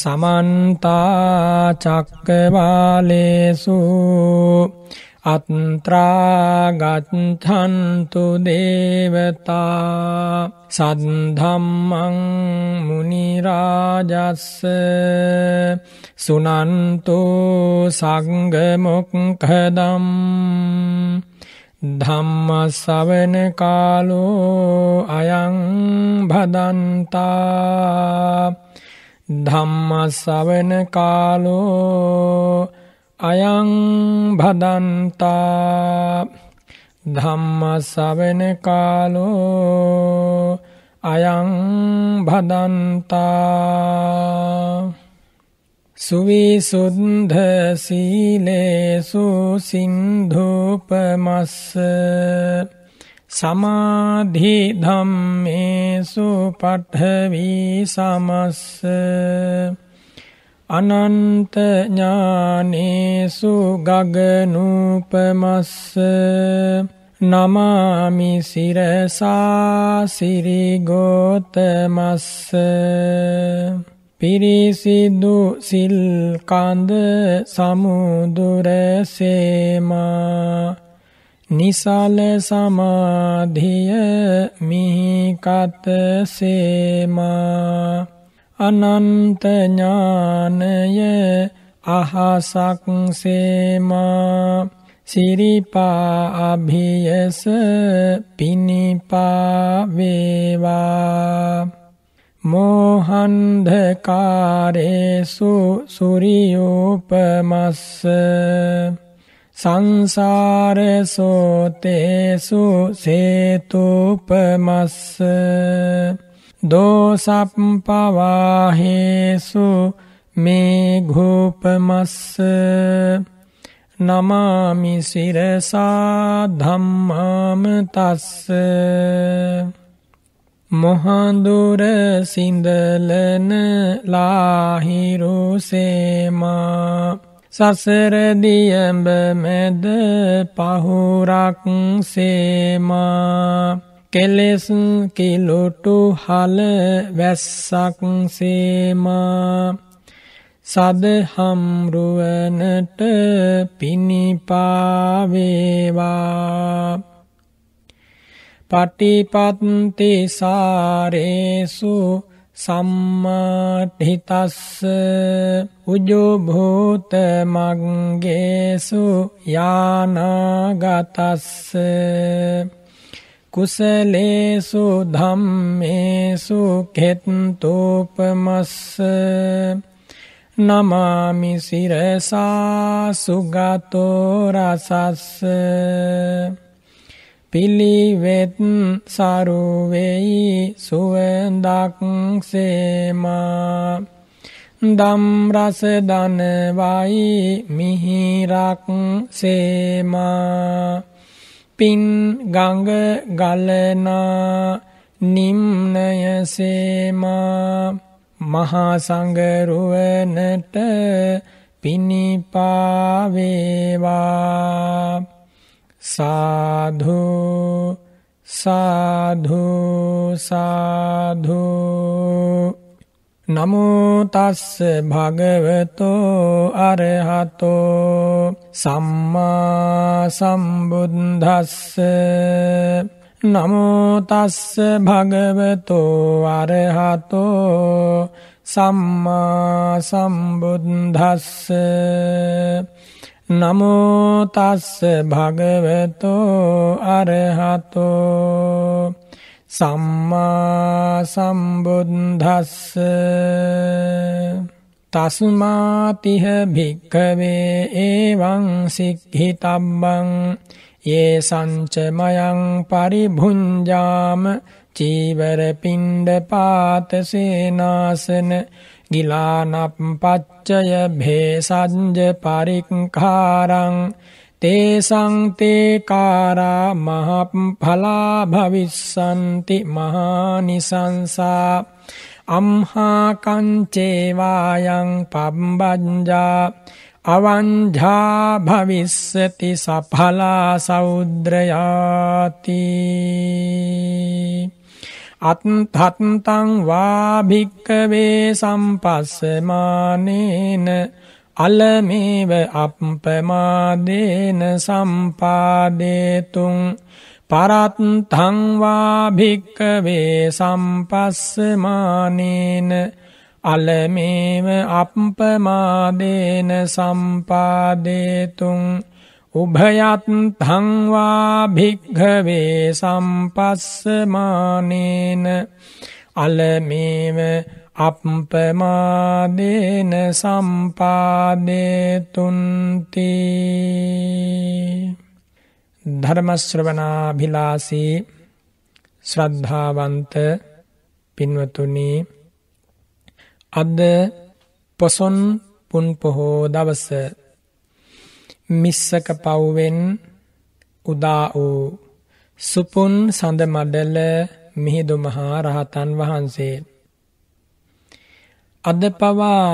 සමන්තා චක්කවාලේසු අත්‍රාගත්හන්තු දේවතා සද්ධම්මං මුනිරාජස්ස සුනන්තු සංගමොක්හදම් ධම්මසවන කාලෝ අයං භදන්තා ධම්මසවන කාලෝ අයං භදන්තා ධම්මසවන කාලෝ අයං භදන්තා සුවිසුද්ධ සීලේසු සින්ධූපමස්ස සමාධි ධම්මේසු පඨවි සමස්ස අනන්ත ඥානේසු ගගනූපමස්ස නමාමි සිරසා සිරිගෝතමස්ස පිරිසිදු සිල් කඳ සමුදුර සේමා නිසල සමාධිය මිහිකත සේමා අනන්ත ඥානය අහසක් සේමා සිරිපා අභියස පිනිපා වේවා මෝහන්ධකාරේසු සුරියෝපමස්ස සංසාරසෝතේසු සේතුපමස්ස දෝසප්පවාහේසු මේ ගෝපමස්ස නමාමි සිරසා ධම්මාම තස්ස මොහඳුර සිඳලන ලාහිරුසේමා සසර දියඹ මැද පහුරක් සේමා කෙලෙස් කිලුටු හල වැස්සක් සේමා සදහම් රුවනට පිනිපාවේවා පටිපත්ති සාරේසු සම්මාටිතස්ස උජුභූත මග්ගේසු යානාගතස්ස කුසලේසු ධම්මේසු කෙත්තෝපමස්ස නමාමි සිරසා සුගතෝ රසස්ස පිළිවෙත් සරු වෙයි සුවඳක් සේමා දම් රස දන වයි මිහිරක් සේමා පින් ගඟ ගලනා නිම්නය සේමා මහා සංඝ රුවනට පිනිපාවේවා साधु साधु साधु නමෝ තස්ස භගවතෝ අරහතෝ සම්මා සම්බුද්දස්ස නමෝ තස්ස භගවතෝ අරහතෝ සම්මා සම්බුද්දස්ස නමෝ තස්ස භගවතෝ අරහතෝ සම්මා සම්බුද්දස්ස තස්මාතිහ භික්ඛවේ එවං සික්ඛිතබ්බං යේ සංච මයං පරිභුඤ්ජාම චීවර පිණ්ඩ පාත සේනාසන ගිලානප්පච්චය භේසංජ පරික්ඛාරං තේසං තේ කාරා මහප්ඵලා භවිස්සන්ති මහානිසංසා අම්හා කංචේවායන් පම්බංජා අවංජා භවිස්සති සඵලා සෞද්‍රයාති අත්හත්තං වාභික්කවේ සම්පස්සමානේන අලමේව අපපමාදේන සම්පාදේතුන් පරත්හං වාභික්කවේ සම්පස්සමානේන අලමේව අපපමාදේන සම්පාදේතුන් උභයත්ථං වා භික්ඛවේ සම්පස්සමානේන අලමේව අප්පමාදේන සම්පාදේතුන්ති ධර්ම ශ්‍රවණාභිලාසී ශ්‍රද්ධාවන්ත පින්වතුනි අද පොසොන් පුන් පොහෝ දවසේ මිස්සක පව්වෙන් උදා වූ සුපුන් සඳ මඩල මිහිදු මහා රහතන් වහන්සේ. අද පවා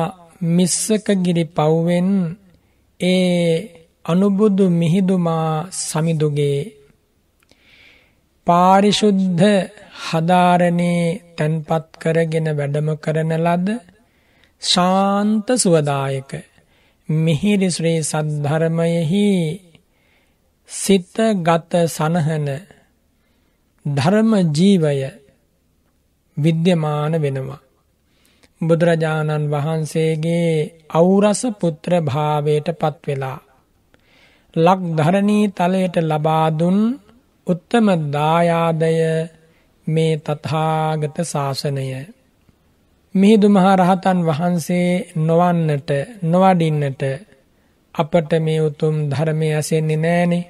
මිස්සකගිරි පව්වෙන් ඒ අනුබුදු මිහිදුමා සමිඳුගේ පාරිශුද්ධ හදාරණේ තැන්පත් කරගෙන වැඩම කරන ලද ශාන්ත සුවදායක මිහිරි ශ්‍රී සද්ධර්මයෙහි සිතගත සනහන ධර්ම ජීවය විද්‍යමාන වෙනවා. බුදුරජාණන් වහන්සේගේ අවුරස පුත්‍ර භාවයට පත්වෙලා. ලක්ධරණී තලයට ලබාදුන් උත්තම දායාදය මේ තථාගත ශාසනය. මිහිඳු මහ රහතන් වහන්සේ නොවන්නට නොවඩින්නට අපට මේ උතුම් ධර්මය ඇසෙන්නේ නෑනේ.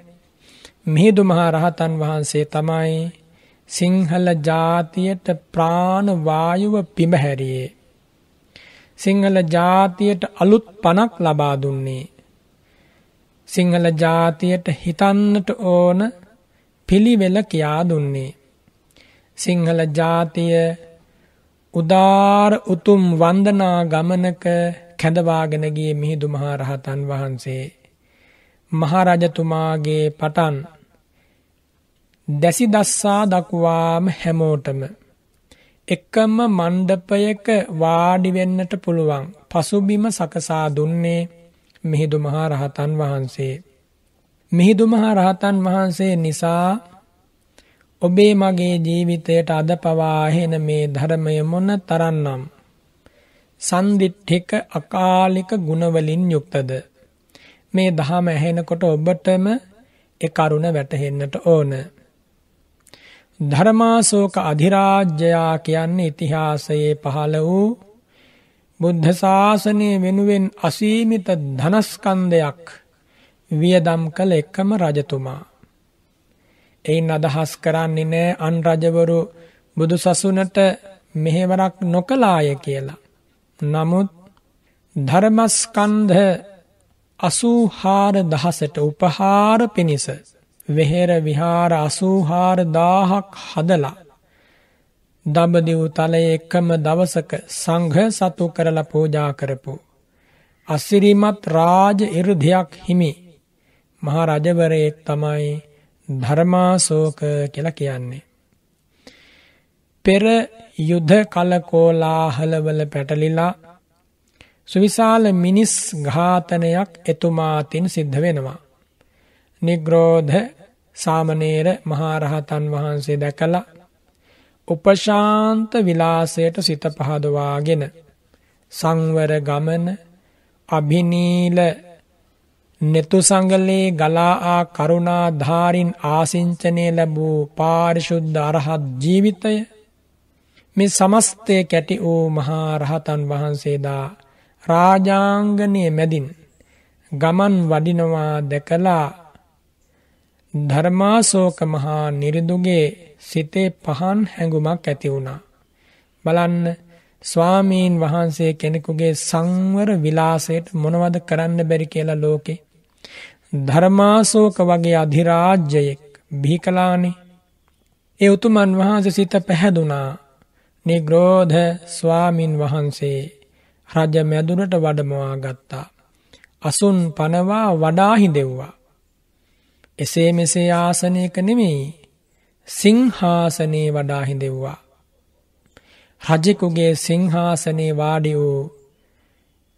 මිහිඳු මහ රහතන් වහන්සේ තමයි සිංහල ජාතියට ප්‍රාණ වායුව පිඹහැරියේ. සිංහල ජාතියට අලුත් පණක් ලබා දුන්නේ. සිංහල ජාතියට හිතන්නට ඕන පිළිවෙල කියා දුන්නේ. සිංහල ජාතිය උදාර උතුම් වන්දනා ගමනක කැඳවාගෙන ගිය මිහිඳු මහ රහතන් වහන්සේ මහරජතුමාගේ පටන් දැසි දස්සා දක්වාම හැමෝටම එකම මණ්ඩපයක වාඩි වෙන්නට පුළුවන් පසුබිම සකසා දුන්නේ මිහිඳු මහ රහතන් වහන්සේ මිහිඳු මහ රහතන් වහන්සේ නිසා ඔබේ මගේ ජීවිතයට අද පවා එන මේ ධර්මය මොන තරන්නම් සන්දිට්ඨික අකාලික ගුණවලින් යුක්තද මේ දහම ඇහෙනකොට ඔබටම ඒ කරුණ වැටහෙන්නට ඕන ධර්මාශෝක අධිරාජ්‍යයා කියන්නේ ඉතිහාසයේ පහළ වූ බුද්ධ ශාසනය වෙනුවෙන් අසීමිත ධනස්කන්ධයක් වියදම් කළ එකම රජතුමා එයින් අදහස් කරන්නේ නෑ අන් රජවරු බුදු සසුනට මෙහෙවරක් නොකලාය කියලා. නමුත් ධර්මස්කන්ධ අසූහාර දහසට උපහාර පිණිස වෙහෙර විහාර අසූහාර දාහක් හදලා. දඹදිව් තලය එකම දවසක සංඝ සතු කරලා පූජා කරපු. අස්සිරිමත් රාජ ඉරුධයක් හිමි මහා රජවරයෙක් තමයි ධර්මාශෝක කියලා කියන්නේ. පෙර යුද්ධ කලකෝලාහලවල පැටලිලා සුවිශාල මිනිස් ඝාතනයක් එතුමාතින් සිද්ධ වෙනවා. නිග්‍රෝධ සාමනේර මහරහතන් වහන්සේ දැකලා උපශාන්ත විලාසයට සිත පහදවාගෙන සංවර ගමන අභිනීල නෙතුසඟලේ ගලාආ කරුණා ධාරින් ආසිංචනය ලැබූ පාරිශුද්ධ අරහත් ජීවිතය මේ සමස්තය කැටි වූ මහා රහතන් වහන්සේදා රාජාංගනය මැදින් ගමන් වඩිනවා දැකලා ධර්මාසෝක මහා නිරිදුගේ සිතේ පහන් හැඟුමක් ඇති වුණා. බලන්න ස්වාමීන් වහන්සේ කෙනෙකුගේ සංවර විලාසයට මොනවද කරන්න බැරි කියලා ලෝකේ ධර්මාසෝක වගේ අධිරාජ්‍යයෙක් බිහිකලානේ ඒ උතුමන් වහන්සේ සිත පැහැදුනා නිග්‍රෝධ ස්වාමින් වහන්සේ රජ මැදුරට වඩමවා ගත්තා. අසුන් පනවා වඩාහි දෙව්වා. එසේ මෙසේ ආසනයක නෙමෙයි සිංහාසනේ වඩාහි දෙව්වා. රජෙකුගේ සිංහාසනේ වාඩි වූ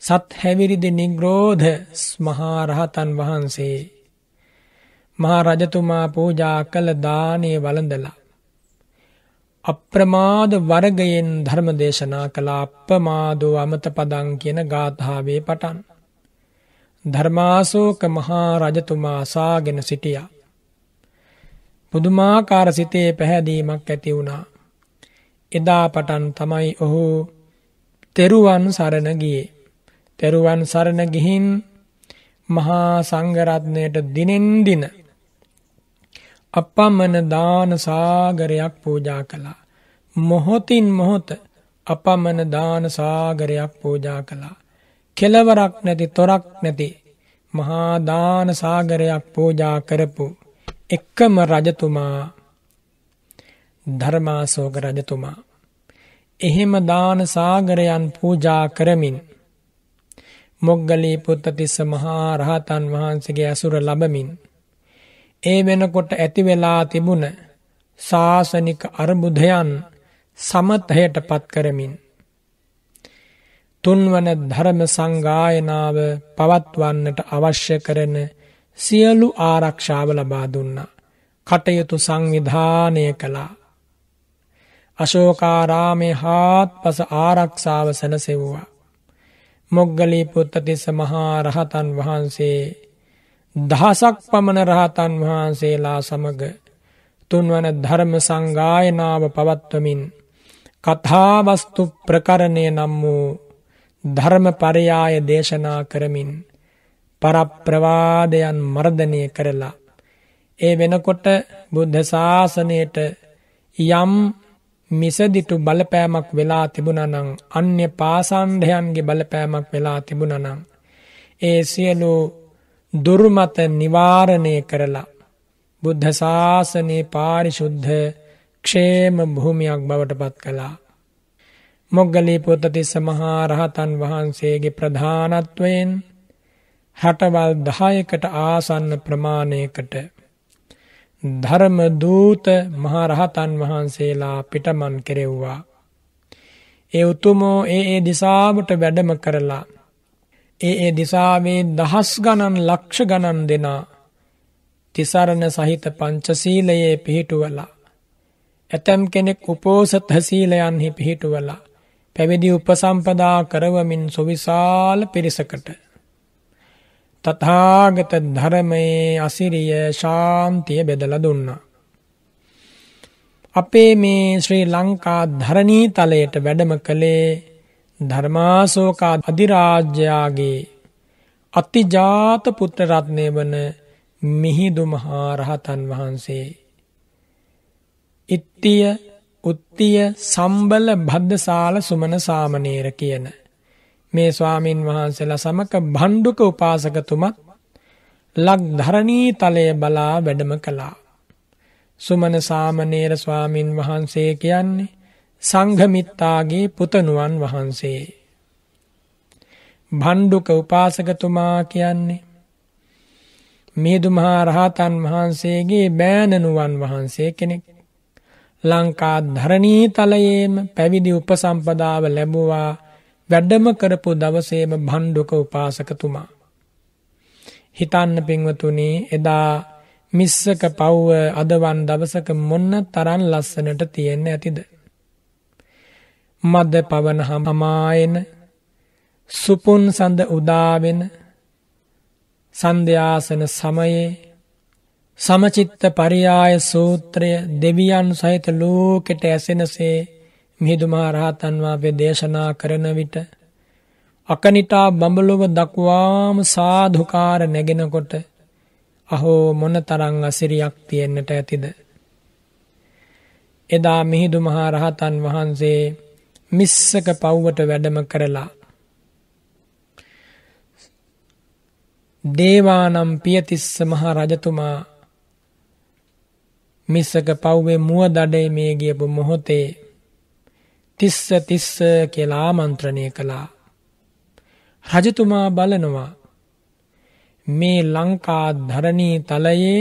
සත් හැවිරිදි නිග්‍රෝධ මහා රහතන් වහන්සේ මහා රජතුමා පූජා කළ දානේ වළඳලා අප්‍රමාද වර්ගයෙන් ධර්ම දේශනා කළා අප්‍රමාදෝ අමත පදං කියන ගාථාවේ පටන් ධර්මාශෝක මහා රජතුමා අසාගෙන සිටියා පුදුමාකාර සිතේ පැහැදීමක් ඇති වුණා එදා පටන් තමයි ඔහු තෙරුවන් සරණ ගියේ තෙරුවන් සරණ ගිහින් මහා සංඝරත්නයට දිනෙන් දින අපමණ දාන සාගරයක් පූජා කළා. මොහොතින් මොහොත අපමණ දාන සාගරයක් පූජා කළා. කෙලවරක් නැති තොරක් නැති මහා දාන සාගරයක් පූජා කරපු එකම රජතුමා ධර්මාශෝක රජතුමා එහෙම දාන සාගරයන් පූජා කරමින් මොග්ගලී පුත්තතිස්ස මහා රහතන් වහන්සේගේ ඇසුර ලබමින් ඒ වෙනකොට ඇති වෙලා තිබුණ සාසනික අර්බුදයන් සමතයට පත් කරමින් තුන්වන ධර්ම සංගායනාව පවත්වන්නට අවශ්‍ය කරන සියලු ආරක්ෂාව ලබා දුන්නා කටයුතු සංවිධානය කළා අශෝකාරාමේ හාත්පස ආරක්ෂාව සැලසෙව්වා මොග්ගලී පුත්තතිස්ස මහා රහතන් වහන්සේ දහසක් පමණ රහතන් වහන්සේලා සමග තුන්වන ධර්ම සංගායනාව පවත්වමින් කථාවස්තු ප්‍රකරණය නම් වූ ධර්ම පරයාය දේශනා කරමින් පරප්‍රවාදයන් මර්ධනය කරලා. ඒ වෙනකොට බුද්ධ ශාසනයට යම් මිසදිටු බලපෑමක් වෙලා තිබුණනං අන්‍ය පාසන්ධයන්ගේ බලපෑමක් වෙලා තිබුණනං. ඒ සියලු දුර්මත නිවාරණය කරලා. බුද්ධ ශාසනයේ පාරිශුද්ධ ක්ෂේම භූමයක් බවට පත් කළා. මොග්ගලී පොතතිස්ස මහා රහතන් වහන්සේගේ ප්‍රධානත්වයෙන් හැටවල් දහයකට ආසන්න ප්‍රමාණයකට ධර්මදූත මහරහතන් වහන්සේලා පිටමන් කෙරෙව්වා. ඒ උතුමෝ ඒ ඒ දිසාාවට වැඩම කරලා. ඒ ඒ දිසාවේ දහස් ගණන් ලක්ෂ ගණන් දෙනා තිසරණ සහිත පංචසීලයේ පිහිටුවලා. ඇතැම් කෙනෙක් උපෝසත් හසීලයන්හි පිහිටුවලා. පැවිදි උපසම්පදා කරවමින් සොවිශාල පිරිසකට. තථාගත ධර්මයේ අසිරිය ශාන්තිය බෙදලා දුන්නා. අපේ මේ ශ්‍රී ලංකා ධරණී තලයට වැඩම කළේ ධර්මාශෝකා අධිරාජ්‍යයාගේ අතිජාත පුත්‍ර රත්නය වන මිහිඳු මහා රහතන් වහන්සේ. ඉත්තිය උත්තිය සම්බල බද්ධසාල සුමන සාමනේර කියන මේ ස්වාමින් වහන්සේලා සමක භණ්ඩුක උපාසකතුමත් ලක්ධරණී තලය බලා වැඩම කළා. සුමන සාමනේර ස්වාමින් වහන්සේ කියන්නේ සංඝමිත්තාගේ පුතනුවන් වහන්සේ. භණ්ඩුක උපාසකතුමා කියන්නේ මේදු මහා රහතන් වහන්සේගේ බෑණනුවන් වහන්සේ කෙනෙක්. ලංකා ධරණී තලයේම පැවිදි උපසම්පදාව ලැබුවා වැඩම කරපු දවසේම භණ්ඩුක උපාසකතුමා. හිතන්න පින්වතුනි එදා මිස්සක පව්ව අදවන් දවසක මොන්න තරන් ලස්සනට තියෙන්න ඇතිද. මද පවන හමමායන සුපුන් සඳ උදාවෙන සන්ධ්‍යාසන සමයේ සමචිත්ත පරියාය සූත්‍රය දෙවියන් සහිත ලෝකෙට ඇසෙනසේ මිහිඳුමා රහතන් වහන්සේ දේශනා කරන විට අකනිටා බඹලොව දක්වාම සාධුකාර නැගෙනකොට අහෝ මොනතරම් අසිරියක් තියෙන්නට ඇතිද එදා මිහිඳු මහ රහතන් වහන්සේ මිස්සක පව්වට වැඩම කරලා දේවානම් පියතිස්ස මහ රජතුමා මිස්සක පව්වේ මුව දඩේ මේ ගියපු මොහොතේ තිස්ස තිස්ස කියලා ආමන්ත්‍රණය කළා. රජතුමා බලනවා මේ ලංකා ධරණී තලයේ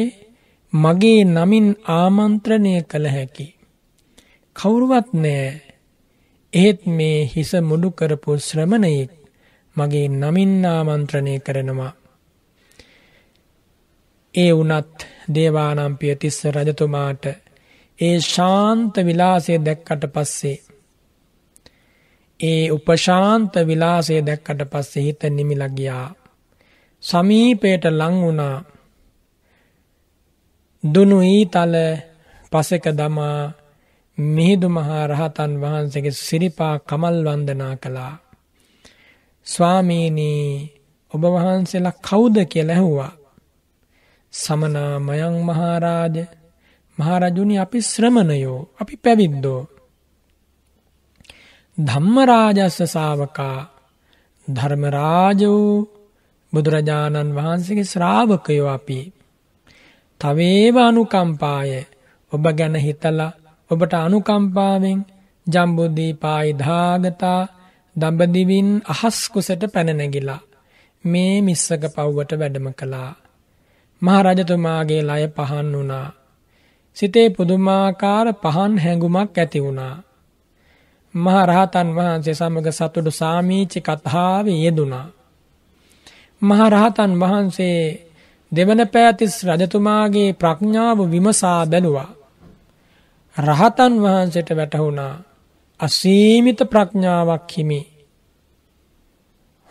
මගේ නමින් ආමන්ත්‍රණය කළ හැකි. කවුරුවත් නෑ එහෙත් මේ හිස මුඩු කරපු ශ්‍රමණයෙක් මගේ නමින් ආමන්ත්‍රණය කරනවා. ඒ වුනත් දේවානම්පිය තිස්ස රජතුමාට ඒ ශාන්ත විලාසය දැක්කට පස්සේ ඒ උපශාන්ත විලාසය දැක්කට පස්සේ හිත නිමිලා ගියා. සමීපයට ලං වුණා. දුනුයි තල පසෙක දමා මිහිඳු මහා රහතන් වහන්සේගේ සිරිපා කමල් වන්දනා කළා. ස්වාමීනි ඔබ වහන්සේලා කවුද කියලා ඇහුවා. සමනා මයං මහරජ මහරජුනි අපි ශ්‍රමණයෝ අපි පැවිද්දෝ ධම්මරාජස්ස ශාවකා ධර්මරාජ වූ බුදුරජාණන් වහන්සේගේ ශ්‍රාවකයෝ අපි. තවේව අනුකම්පාය ඔබ ගැන හිතලා ඔබට අනුකම්පාවෙන් ජම්බුද්දීපායි දාගතා දඹදිවින් අහස්කුසට පැනනැගිලා මේ මිස්සක පව්වට වැඩම කළා. මහරජතුමාගේ ලය පහන් වුණා. සිතේ පුදුමාකාර පහන් හැඟුමක් ඇති වුණා. මහා රහතන් වහන්සේ සමග සතුටු සාමීචි කතාවේ යෙදුණා. මහා රහතන් වහන්සේ දෙවන පෑතිස් රජතුමාගේ ප්‍රඥාව විමසා බැලුවා. රහතන් වහන්සේට වැටහුණා අසීමිත ප්‍රඥාවක් හිමි.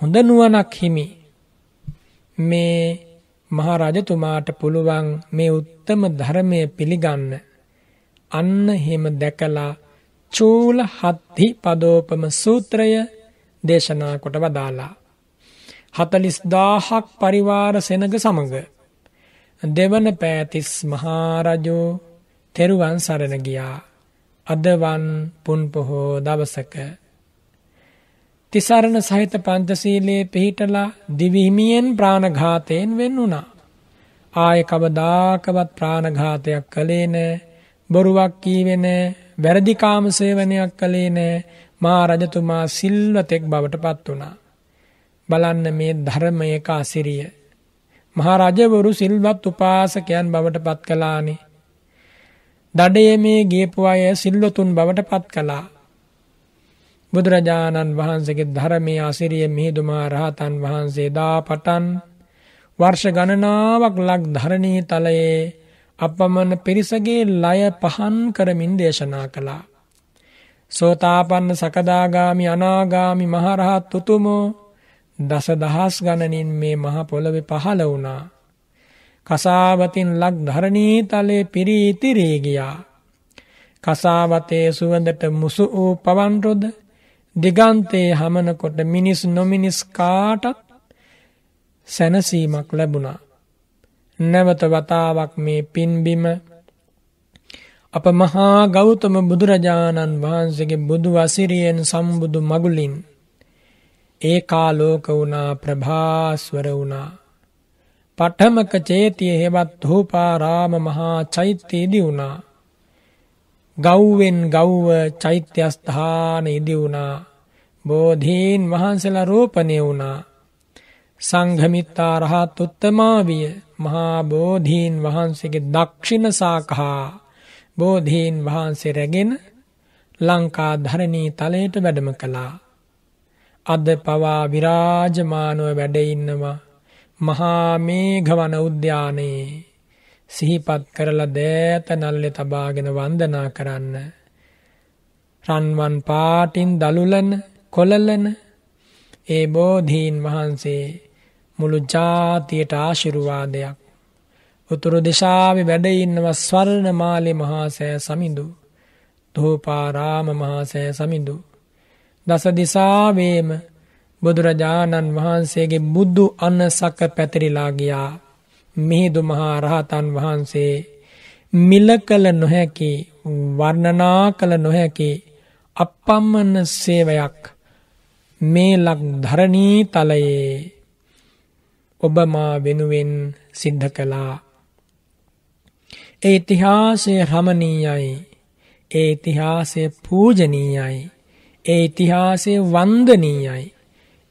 හොඳ නුවණක් හිමි. මේ මහා රජතුමාට පුළුවන් මේ උත්තම ධර්මය පිළිගන්න. අන්න හිම දැකලා චූල හත්හි පදෝපම සූත්‍රය දේශනා කොට වදාලා. හතලිස් දාහක් පරිවාර සෙනග සමඟ. දෙවන පෑතිස් මහාරජෝ තෙරුවන් සරණ ගියා. අදවන් පුන්පොහෝ දවසක. තිසරණ සහිත පන්තසීලයේ පිහිටලා දිවිහිමියෙන් ප්‍රාණඝාතයෙන් වෙන් වුණා. ආය කවදාකවත් ප්‍රාණඝාතයක් කළේ නෑ බොරුවක් කීවේ නෑ වැරදි කාම සේවනයක් කළේ නෑ මා රජතුමා සිල්වතෙක් බවට පත් වුණා. බලන්න මේ ධර්මයක අසිරිය. මහරජවරු සිල්වත් උපාසකයන් බවට පත් කලානි. දඩේ මේ ගේපු අය සිල්ලොතුන් බවට පත් කළා. බුදුරජාණන් වහන්සේගේ ධර්මයේ අසිරිය මිහිදුමා රහතන් වහන්සේ දා පටන් වර්ෂ ගණනාවක් ලක් ධරණී තලයේ අපමණ පිරිසගේ ලය පහන් කරමින් දේශනා කළා. සෝතාපන්න සකදාගාමි අනාගාමි මහරහත් උතුමෝ දස දහස් ගණනින් මේ මහ පොළවේ පහළ වුණා. කසාවතින් ලක් ධරණී තලේ පිරී ඉතිරී ගියා. කසාවතේ සුවඳට මුසු වූ පවන් රොද දිගන්තයේ හමනකොට මිනිස් නොමිනිස් කාටත් සැනසීමක් ලැබුණා. නැවත වතාවක් මේ පින්බිම අප මහා ගෞතම බුදුරජාණන් වහන්සේගේ බුදු වසිරියෙන් සම්බුදු මගුලින් ඒ කාලෝක වුණා ප්‍රභාස්වර වුණා පටමක චේතිය හෙවත් හෝපාරාම මහා චෛත්‍යයේදී වුණා ගව්වෙන් ගව්ව චෛත්‍යස්ථාන ඉදී වුණා බෝධීන් වහන්සේලා රෝපණය වුණා සංඝමිත්තා රහත් උත්තමාවිය මහා බෝධීන් වහන්සේගේ දක්ෂිණ සාකහා බෝධීන් වහන්සේ රැගෙන ලංකා ධරණී තලයට වැඩම කළා. අද පවා විරාජමානුව වැඩඉන්නවා මහා මේඝවන උද්‍යානයේ සිහිපත් කරලා දෑත නල්ලෙ තබාගෙන වන්දනා කරන්න. රන්වන් පාටින් දළුලන කොළලන ඒ බෝධීන් වහන්සේ මුළු ජාතියට ආශිරුවාදයක්. උතුරු දෙශාවි වැඩඉන්නව ස්වර්ණමාලි මහාසෑ සමිඳු. දෝපාරාම මහාසෑ සමිඳු. දස දිසාවේම බුදුරජාණන් වහන්සේගේ බුද්ධු අන්න සක පැතිරිලාගියා මිහිදු මහා රහතන් වහන්සේ මිල කළ නොහැකි වර්ණනා කළ නොහැකි අපපම්මන සේවයක් මේ ලක් ධරණී තලයේ ඔබ මා වෙනුවෙන් සිද්ධ කළා. ඒ ඉතිහාසය රමණීයයි. ඒ ඉතිහාසය පූජනීයයි. ඒ ඉතිහාසය වන්දනීයයි.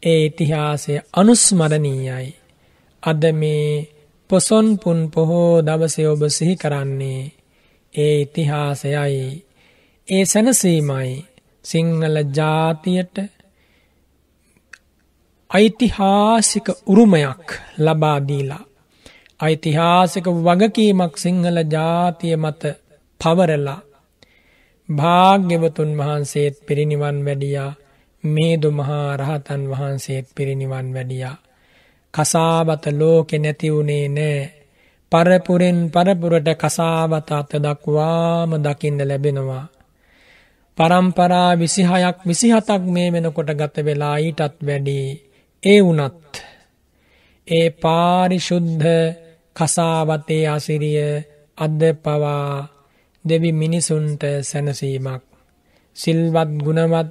ඒ ඉතිහාසය අනුස්මරණීයයි. අද මේ පොසොන් පුන් පොහෝ දවසේ ඔබ සිහි කරන්නේ ඒ ඉතිහාසයයි. ඒ සැනසීමයි සිංහල ජාතියට ඓතිහාසික උරුමයක් ලබා දීලා ඓතිහාසික වගකීමක් සිංහල ජාතිය මත පවරලා භාග්‍යවතුන් වහන්සේත් පිරිනිවන් වැඩියා මේදු මහා රහතන් වහන්සේත් පිරිනිවන් වැඩියා කසාබත ලෝකෙ නැතිවුණේ නෑ පරපුරෙන් පරපුරට කසාවත අත දක්වාම දකින්න ලැබෙනවා පරම්පරා විසිහයක් විසිහතක් මේ වෙනකොට ගත වෙලා ඊටත් වැඩී ඒ වනත් ඒ පාරිශුද්ධ කසාවතේ අසිරිය අද පවා දෙවි මිනිසුන්ට සැනසීමක් සිල්වත් ගුණවත්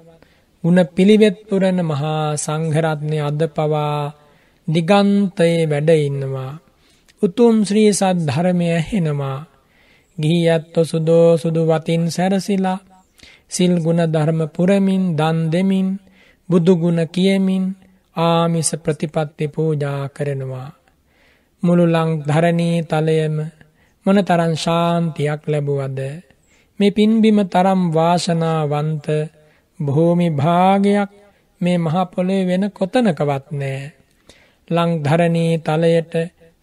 ගුණ පිළිවෙත්පුරන මහා සංහරත්නය අද පවා දිගන්තයේ වැඩඉන්නවා. උතුම් ශ්‍රී සද්ධරමය හෙනවා. ගිහි ඇත්ත සුදෝ සුදු වතින් සැරසිලා සිල්ගුණ ධර්ම පුරමින් දන් දෙමින් බුදුගුණ කියමින් ආමිස ප්‍රතිපත්ති පූජා කරනවා. මුළුලං ධරණී තලයම මොන තරන් ශාන්තියක් ලැබුවද. මේ පින්බිම තරම් වාසනාවන්ත බොහෝමි භාගයක් මේ මහපොලේ වෙන කොතනකවත් නෑ. ලංධරණී තලයට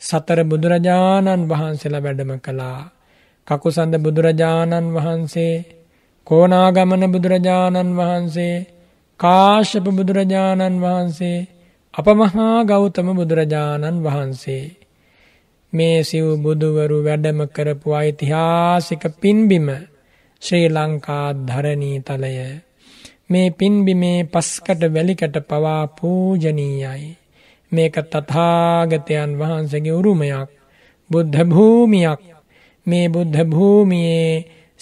සතර බුදුරජාණන් වහන්සේල වැඩම කළා. කකුසඳ බුදුරජාණන් වහන්සේ කෝනාගමන බුදුරජාණන් වහන්සේ කාශ්‍යප බුදුරජාණන් වහන්සේ අපමහා ගෞතම බුදුරජාණන් වහන්සේ මේ සිව් බුදුවරු වැඩම කරපු ඓතිහාසික පින්බිම ශ්‍රී ලංකා ධරණී තලය මේ පින්බිමේ පස්කට වැලිකට පවා පූජනීයයි මේක තථාගතයන් වහන්සේගේ උරුමයක් බුද්ධ භූමියක් මේ බුද්ධ භූමියේ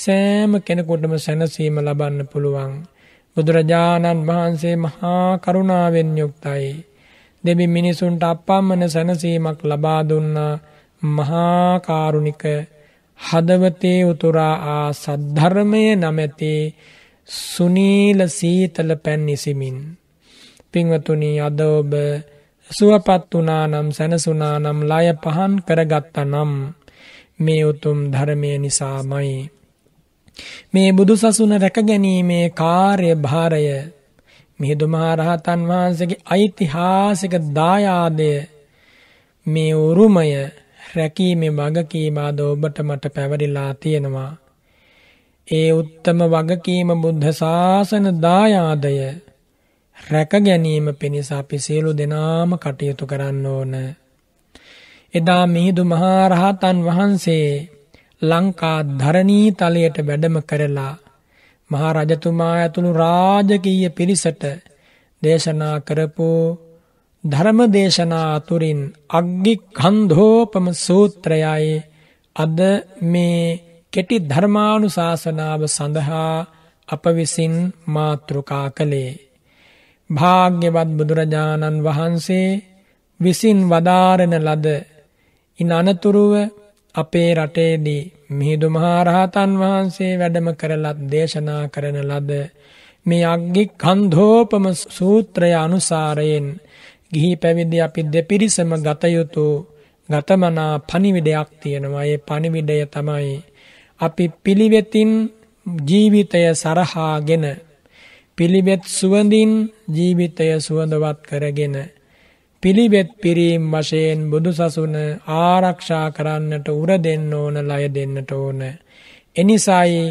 සෑම කෙනෙකුටම සැනසීම ලබන්න පුළුවන් බුදුරජාණන් වහන්සේ මහා කරුණාවෙන් යුක්තයි. දෙවි මිනිසුන්ට අප්පම්මන සැනසීමක් ලබා දුන්නා මහා කාරුණික හදවතේ උතුරා ආ සද්ධර්මය නැමැති සුනීල සීතල පැන් නිසිමින් පින්වතුනි අද ඔබ සුවපත් වුණා නම් සැනසුණා නම් ලය පහන් කරගත්තා නම් මේ උතුම් ධර්මය නිසාමයි මේ බුදුසසුන රැකගැනීමේ කාර්යභාරය මිහිඳු මහරහතන් වහන්සේගේ ඓතිහාසික දායාදය මේ උරුමය රැකීමේ වගකීම අද ඔබට මට පැවරිලා තියෙනවා. ඒ උත්තම වගකීම බුද්ධ ශාසන දායාදය රැක ගැනීම පිණිස අපි සියලු දෙනාම කටයුතු කරන්න ඕන. එදා මිහිඳු මහරහතන් වහන්සේ ලංකා ධරණී තලයට වැඩම කරලා මහා රජතුමා ඇතුළු රාජකීය පිරිසට දේශනා කරපු ධර්ම දේශනා අතුරින් අග්ගි කන්ධෝපම සූත්‍රයයි අද මේ කෙටි ධර්මානුශාසනාව සඳහා අප විසින් මාතෘකා කළේ භාග්‍යවත් බුදුරජාණන් වහන්සේ විසින් වදාරන ලද ඉන් අනතුරුව අපේ රටේදී මිහිඳු මහරහතන් වහන්සේ වැඩම කරලත් දේශනා කරන ලද මේ අග්ගි කන්ධෝපම සූත්‍රය අනුසාරයෙන් ගිහි පැවිදි අපි දෙපිරිසම ගත යුතු ගතමනා පණිවිඩයක් තියෙනවා. ඒ පණිවිඩය තමයි අපි පිළිවෙතින් ජීවිතය සරහාගෙන පිළිවෙත් සුවඳින් ජීවිතය සුවඳවත් කරගෙන පිළිවෙත් පිරීම් වශයෙන් බුදු සසුන ආරක්ෂා කරන්නට උර දෙන්න ඕන ලය දෙන්නට ඕන. එනිසායි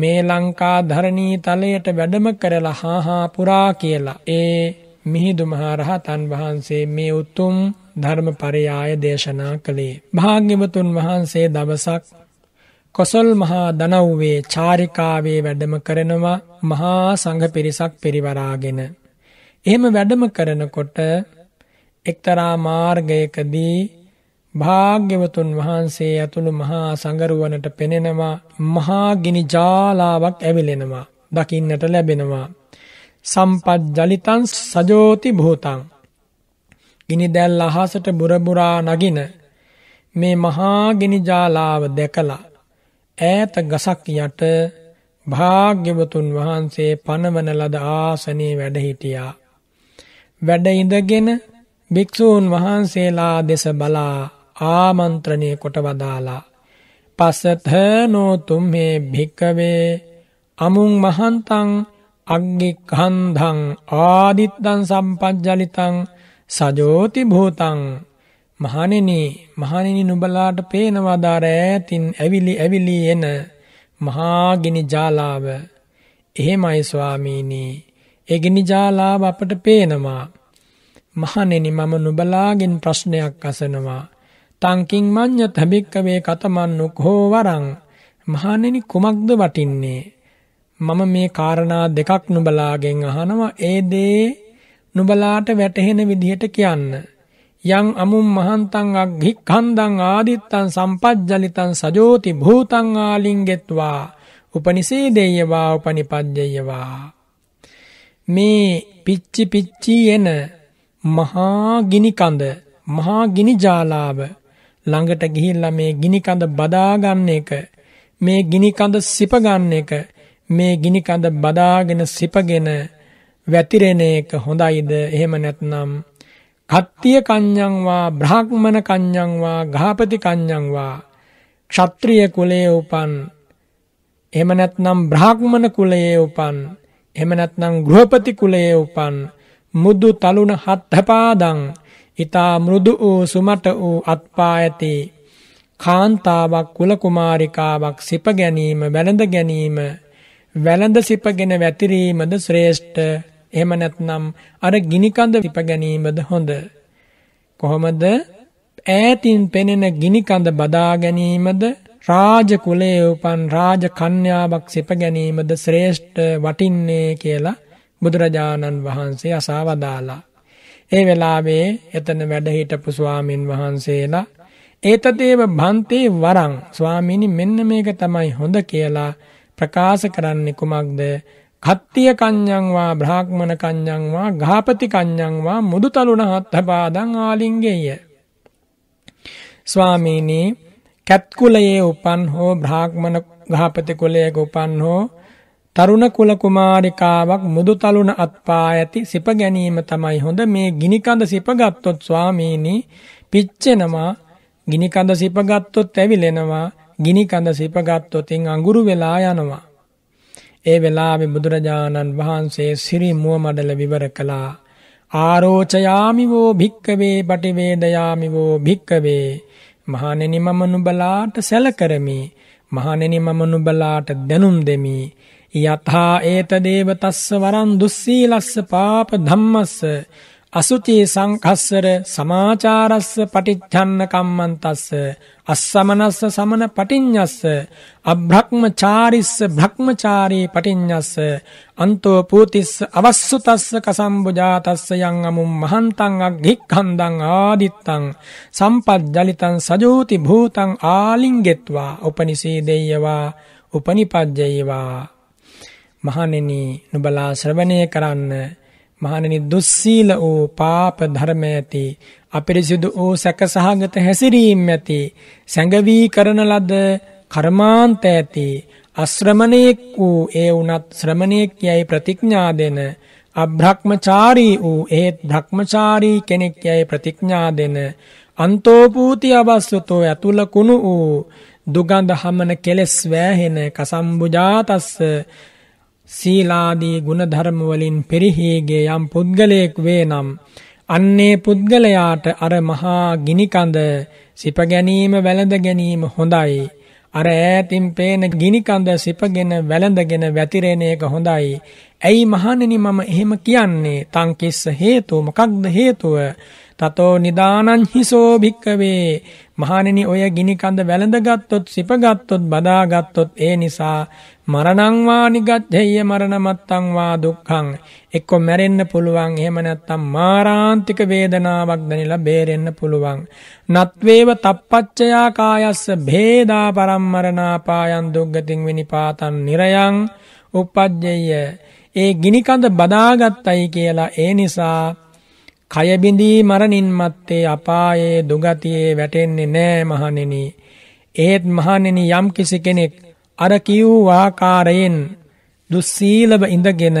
මේ ලංකා ධරණී තලයට වැඩම කරලා හාහා පුරා කියලා ඒ මිහිදු මහරහතන් වහන්සේ මේ උතුම් ධර්ම පරයාය දේශනා කළේ. භාග්‍යවතුන් වහන්සේ දවසක් කොසල් මහා දනව්වේ චාරිකාවේ වැඩම කරනවා මහා සංඝ පිරිසක් පිරිවරාගෙන. එහෙම වැඩම කරනකොට එක්තරා මාර්ගයකදී භාග්‍යවතුන් වහන්සේ ඇතුළු මහා සංගරුවනට පෙනෙනවා මහා ගිනි ජාලාවක් ඇවිලෙනවා දකින්නට ලැබෙනවා සම්පත් ජලිතන් සජෝති භූතං ගිනි දැල් අහසට බුරබුරා නගින මේ මහා ගිනි ජාලාව දැකලා ඈත ගසක් යට භාග්‍යවතුන් වහන්සේ පනවන ලද ආසනයේ වැඩ හිටියා වැඩ ඉඳගෙන භික්‍ෂූන් වහන්සේලා දෙස බලා ආමන්ත්‍රණය කොට වදාලා. පසත නෝතුම්හේ භික්කවේ අමුන් මහන්තං අග්ගිකන්ධං ආදිත්තන් සම්පජ්ජලිතං සජෝති භූතං මහණෙනි මහණෙනි නුඹලාට පේනවා දාරෑතින් ඇවිලි ඇවිලි එන මහා ගිනි ජාලාව එහෙමයි ස්වාමීනි ඒ ගිනි ජාලාව අපට පේනවා මහණෙනි මම නුබලාගෙන් ප්‍රශ්නයක් අසනවා. තංකින් මඤ්ඤ තබික්කවේ කතමන්නු කෝ වරං මහණෙනි කුමක්ද වටින්නේ? මම මේ කාරණා දෙකක් නුබලාගෙන් අහනවා. ඒ දේ නුබලාට වැටහෙන විදිහට කියන්න. යං අමුම් මහන්තං අග්හික්ඛන්දං ආදිත්තං සම්පජ්ජලිතං සජෝති භූතං ආලින්ගෙත්වා උපනිසීදේයවා උපනිපජ්ජේයවා මේ පිච්චි පිච්චි එන මහා ගිනි කඳ මහා ගිනි ජාලාව ළඟට ගිහිල්ලා මේ ගිනි කඳ බදා ගන්න එක මේ ගිනි කඳ සිප ගන්න එක මේ ගිනි කඳ බදාගෙන සිපගෙන වැතිරෙන එක හොඳයිද එහෙම නැත්නම් කත්තිය කඤ්ඤං වා බ්‍රාහ්මණ කඤ්ඤං වා ගහපති කඤ්ඤං වා ක්ෂත්‍රිය කුලයේ උපන් එහෙම නැත්නම් බ්‍රාහ්මණ කුලයේ උපන් එහෙම නැත්නම් ගෘහපති කුලයේ උපන් මුදු තලුණ හත්හපාදං ඊතා මෘදු වූ සුමට වූ අත්පා ඇති කාන්තාවක් කුල කුමාරිකාවක් සිප ගැනීම වැළඳ ගැනීම වැළඳ සිපගෙන වැතිරීමද ශ්‍රේෂ්ඨ එහෙම නැත්නම් අර ගිනිකඳ සිප ගැනීමද හොඳ කොහොමද ඈතින් පෙනෙන ගිනිකඳ බදා ගැනීමද රාජ කුලයේ උපන් රාජ කන්‍යාවක් සිප ගැනීමද ශ්‍රේෂ්ඨ වටින්නේ කියලා බුදුරජාණන් වහන්සේ අසාවදාලා. ඒ වෙලාවේ එතන වැඩහිටපු ස්වාමීන් වහන්සේලා ඒතදේව භන්තේ වරං ස්වාමීනි මෙන්න මේක තමයි හොඳ කියලා ප්‍රකාශ කරන්නේ කුමක්ද කත්තිය කඤ්ඤං වා බ්‍රාහ්මණ කඤ්ඤං වා ගහපති කඤ්ඤං වා මුදුතලුණ හත්පාදං ආලිංගෙය ස්වාමීනි කැත් කුලයේ උපන් හෝ බ්‍රාහ්මණ ගහපති කුලයක උපන් හෝ තරුණ කුල කුමාරිකාවක් මුදු තලුණ අත්පා ඇති සිප ගැනීම තමයි හොඳ මේ ගිනිකඳ සිපගත්තොත් ස්වාමීනි පිච්චෙනවා ගිනිකඳ සිපගත්තොත් ඇවිලෙනවා ගිනිකඳ සිපගත්තොතින් අඟුරු වෙලා යනවා. ඒ වෙලාවේ බුදුරජාණන් වහන්සේ සිරි මුවමඩල විවර කළා. ආරෝචයාමි වෝ භික්කවේ පටිවේදයාමි වෝ භික්කවේ මහණෙනි මම නුඹලාට සැලකරමි මහණෙනි මම නුඹලාට දැනුම් දෙමි යථා ඒතදේව තස්ස වරන් දුස්සීලස්ස පාප ධම්මස්ස අසුචී සංකස්සර සමාචාරස්ස පටිච්ඡන්න කම්මන්තස්ස අස්සමනස්ස සමන පටිඤ්ඤස්ස අබ්‍රහ්මචාරිස්ස බ්‍රහ්මචාරී පටිඤ්ඤස්ස අන්තෝ පූතිස්ස අවස්සුතස්ස කසම්බුජාතස්ස යං අමුම් මහන්තං අග්ගික්ඛන්දං ආදිත්තං සම්පජ්ජලිතං සජෝති භූතං ආලිංගෙත්වා උපනිසීදේයවා උපනිපජ්ජේයවා මහණෙනි නුඹලා ශ්‍රවණය කරන්න මහණෙනි දුස්සීල වූ පාප ධර්ම ඇති අපිරිසිදු වූ සැකසහගත හැසිරීම ඇති සැඟවි කරන ලද කර්මාන්ත ඇති අශ්‍රමණේක් වූ ඒ වුණත් ශ්‍රමණේක් යයි ප්‍රතිඥා දෙන අබ්‍රහ්මචාරී වූ ඒත් භ්‍රහ්මචාරී කෙනෙක් යයි ප්‍රතිඥා දෙන අන්තෝපූති අවස්සතෝ ඇතුළ කුණු වූ දුගඳ හමන කෙලෙස් වෑහෙන කසම්බුජාතස්ස සීලාදී ගුණධර්ම වලින් පෙරහිගේ යම් පුද්ගලයෙක් වේ නම් අන්නේ පුද්ගලයාට අර මහා ගිනිකඳ සිප ගැනීම වැළඳ ගැනීම හොඳයි. අර ඈතින් පේන ගිනිකඳ සිපගෙන වැළඳගෙන වැතිරෙන එක හොඳයි. ඇයි මහණෙනි මම එහෙම කියන්නේ? තං කිස්ස හේතුව මොකක්ද හේතුව? තතෝ නිදානං හිසෝ භික්කවේ මහණෙනි ඔය ගිනිකඳ වැළඳගත්තොත් සිපගත්තොත් බදාගත්තොත් ඒ නිසා මරණං වා නිගත්හෙය්‍ය මරණමත්තං වා දුක්ඛං එක්ක මැරෙන්න පුළුවන් එහෙම නැත්නම් මාරාන්තික වේදනාවක් දැනලා බේරෙන්න පුළුවන් නත්වේව තප්පච්චයා කායස්ස භේදා පරම්මරණාපායන් දුග්ගතින් විනිපාතං නිරයන් උපජ්ජය ඒ ගිනි කඳ බදාගත්තයි කියලා ඒ නිසා කය බිඳී මරණින් මත්තේ අපායේ දුගතියේ වැටෙන්නේ නෑ මහණෙනි ඒත් මහණෙනි යම් කිසි කෙනෙක් අර කිව් ආකාරයෙන් දුස්සීලව ඉඳගෙන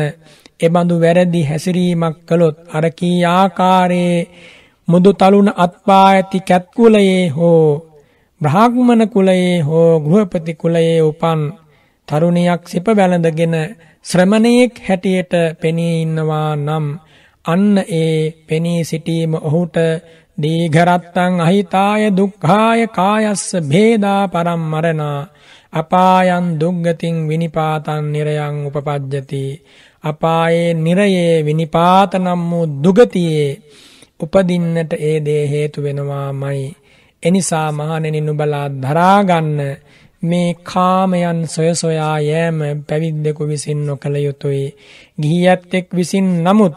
එබඳු වැරදි හැසිරීමක් කළොත් අර කී ආකාරයේ මුදු තලුණ අත්පා ඇති කැත්කුලයේ හෝ බ්‍රාහ්මණ කුලයේ හෝ ගෘහපති කුලයේ උපන් තරුණියක් සිප බැලඳගෙන ශ්‍රමණයෙක් හැටියට පෙනී ඉන්නවා නම් අන්න ඒ පෙනී සිටීම ඔහුට දීඝරත්තං අහිතාය දුක්ඛාය කායස්ස භේදා පරම්මරණා අපායන් දුග්ගතින් විනිපාතන් නිරයන් උපපජ්ජති අපායේ නිරයේ විනිපාතනම් වූ දුගතියේ උපදින්නට ඒ දේ හේතු වෙනවාමයි එනිසා මහණෙනි නුඹලා දරා ගන්න මේ කාමයන් සොය සොයා යෑම පැවිද්දෙකු විසින් නොකළ යුතුය ගිහියත් එක් විසින් නමුත්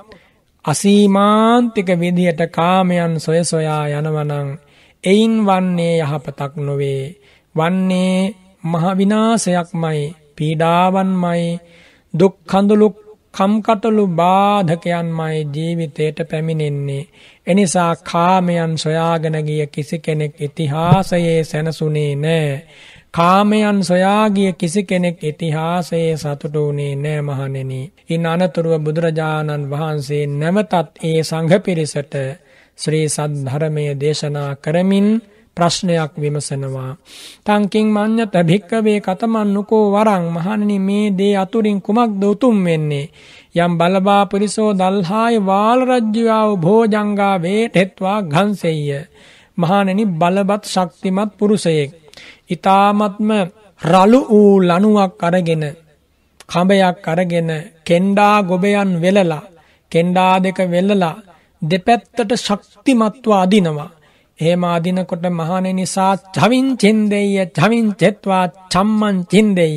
අසීමාන්තික විදියට කාමයන් සොය සොයා යනවනම් එයින් වන්නේ යහපතක් නොවේ වන්නේ මහ විනාශයක්මයි පීඩාවන්මයි දුක් කඳුළු කම්කටොළු බාධකයන්මයි ජීවිතයට පැමිණෙන්නේ එනිසා කාමයන් සොයාගෙන ගිය කිසි කෙනෙක් ඉතිහාසයේ සැනසුනේ නැහැ කාමයන් සොයාගිය කිසි කෙනෙක් ඉතිහාසයේ සතුටු වුණේ නෑ මහණෙනි. ඉන් අනතුරුව බුදුරජාණන් වහන්සේ නැවතත් ඒ සංඝ පිරිසට ශ්‍රී සද්ධර්මය දේශනා කරමින් ප්‍රශ්නයක් විමසනවා. තංකින් මඤ්ඤත භික්කවේ කතමන්නුකෝ වරං මහණනි මේ දේ අතුරින් කුමක්ද උතුම් වෙන්නේ? යම් බලබා පුරිසෝ දල්හාය වාල රජ්ජුවාව භෝජංගා වේටෙත්වා ඝංසෙය්‍ය. මහණනි බලවත් ශක්තිමත් පුරුෂයෙක්. ඊ타මත්ම රළු වූ ලණුවක් අරගෙන කඹයක් අරගෙන කෙන්ඩා ගොබයන් වෙලලා කෙන්ඩා දෙක වෙලලා දෙපැත්තට ශක්තිමත්ව අදිනවා එහෙම අදිනකොට මහණෙනි සා චවින් චින්දෙය චවින් චෙත්වා චම්මන් චින්දෙය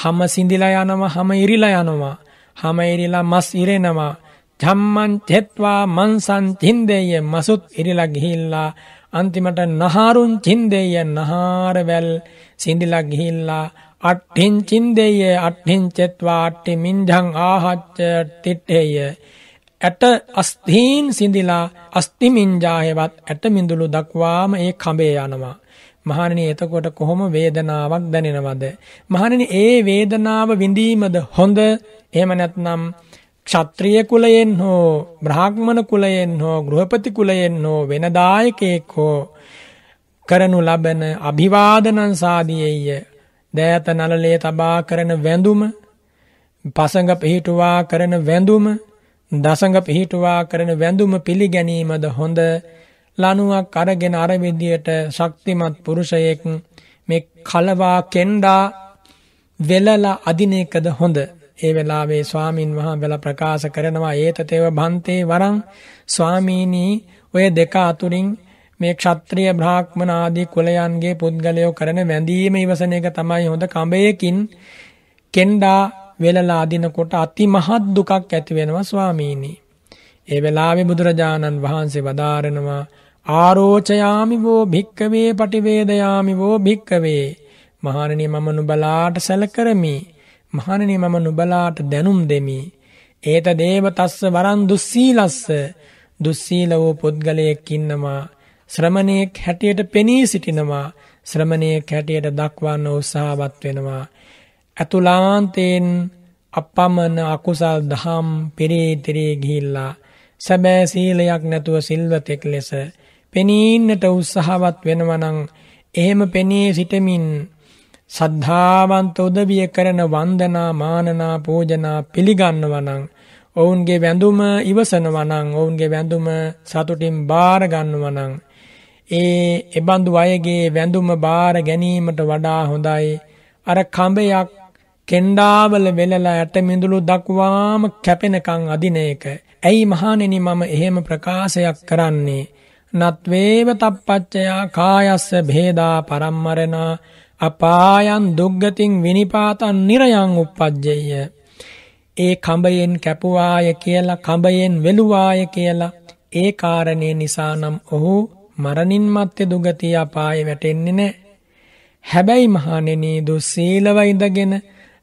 හැම සිඳිලා යනවා හැම ඉරිලා යනවා හැම ඉරිලා මස් ඉරෙනවා චම්මන් චෙත්වා මන්සන් චින්දෙය මසුත් ඉරිලා ගිහිල්ලා අන්තිමට නහාරුන් චින්දෙය නහාරවැල් සිඳිලා ගිහිල්ලා අට්ඨින් චින්දෙය අට්ඨින් චෙත්වා අට්ඨි මින්ජං ආහච්ච තිට්ඨේය ඇට අස්තීන් සිඳිලා අස්තිමින්ජාහෙවත් ඇටමිඳුළු දක්වාම ඒ කඹේ යනවා. මහණනි එතකොට කොහොම වේදනාවක් දැනෙනවද? මහණනි ඒ වේදනාව විඳීමද හොඳ? එහෙම නැත්නම් ක්ෂත්‍රිය කුලයෙන් හෝ බ්‍රාහ්මණ කුලයෙන් හෝ ගෘහපති කුලයෙන් හෝ වෙන දායකයෙක් හෝ කරනු ලබන අභිවාදනං සාදීයේය දෑත නලලේ තබා කරන වැඳුම පසඟ පිහිටුවා කරන වැඳුම දසඟ පිහිටුවා කරන වැඳුම පිළිගැනීමද හොඳ ලනුවක් අරගෙන අරවිදියට ශක්තිමත් පුරුෂයෙක් මේ කලවා කෙන්ඩා වෙලලා අදින එකද හොඳ ඒ වෙලාවේ ස්වාමින් වහන්සේලා ප්‍රකාශ කරනවා ඒතතේව බන්තේ වරං ස්වාමීනි ඔය දෙක අතුරින් මේ ක්ෂත්‍රිය බ්‍රාහ්මණ ආදී කුලයන්ගේ පුද්ගලයෝ කරන වැඳීම ඉවසන එක තමයි හොඳ කඹයකින් කෙන්ඩා වෙලලා අදිනකොට අතිමහත් දුකක් ඇති වෙනවා ස්වාමීනි. ඒ වෙලාවේ බුදුරජාණන් වහන්සේ වදාරනවා ආරෝචයාමි වෝ භික්කවේ පටිවේදයාමි වෝ භික්කවේ මහණනි මම නුඹලාට සැලකරමි මහණනි මම නුඹලාට දැනුම් දෙමි ඒත දේව තස්ස වරන් දුස්සීලස්ස දුස්සීල වූ පුද්ගලයෙක් ඉන්නවා ශ්‍රමණයෙක් හැටියට පෙනී සිටිනවා ශ්‍රමණයෙක් හැටියට දක්වන්න උත්සාහවත් වෙනවා ඇතුලාන්තයෙන් අපමණ අකුසල් දහම් පෙරේතරේ ගිහිල්ලා සැබෑ සීලයක් නැතුව සිල්වතෙක් ලෙස පෙනීන්නට උත්සාහවත් වෙනවනං එහෙම පෙනී සිටමින් සද්ධාවන්ත උදවිය කරන වන්දනා මානනා පෝජනා පිළිගන්නවනං ඔවුන්ගේ වැඳුම ඉවසනවනං ඔවුන්ගේ වැඳුම සතුටින් බාර ගන්නවනං ඒ එබඳු අයගේ වැඳුම බාර ගැනීමට වඩා හොඳයි අර කඹයක් කෙන්ඩාවල වෙලලා ඇටමිඳුළු දක්වාම කැපෙනකං අදින එක. ඇයි මහණෙනි මම එහෙම ප්‍රකාශයක් කරන්නේ. නත්වේව තප්පච්චයා කායස්ස භේදා පරම්මරණ අපායන් දුග්ගතින් විනිපාතන් නිරයං උප්පජ්ජෙය. ඒ කඹයෙන් කැපුවාය කියලා කඹයෙන් වෙලුවාය කියලා ඒ කාරණය නිසා නම් ඔහු මරණින් මත්‍ය දුගතිය අපාය වැටෙන්නේ නෑ. හැබැයි මහණෙනී දුස්සීලව ඉඳගෙන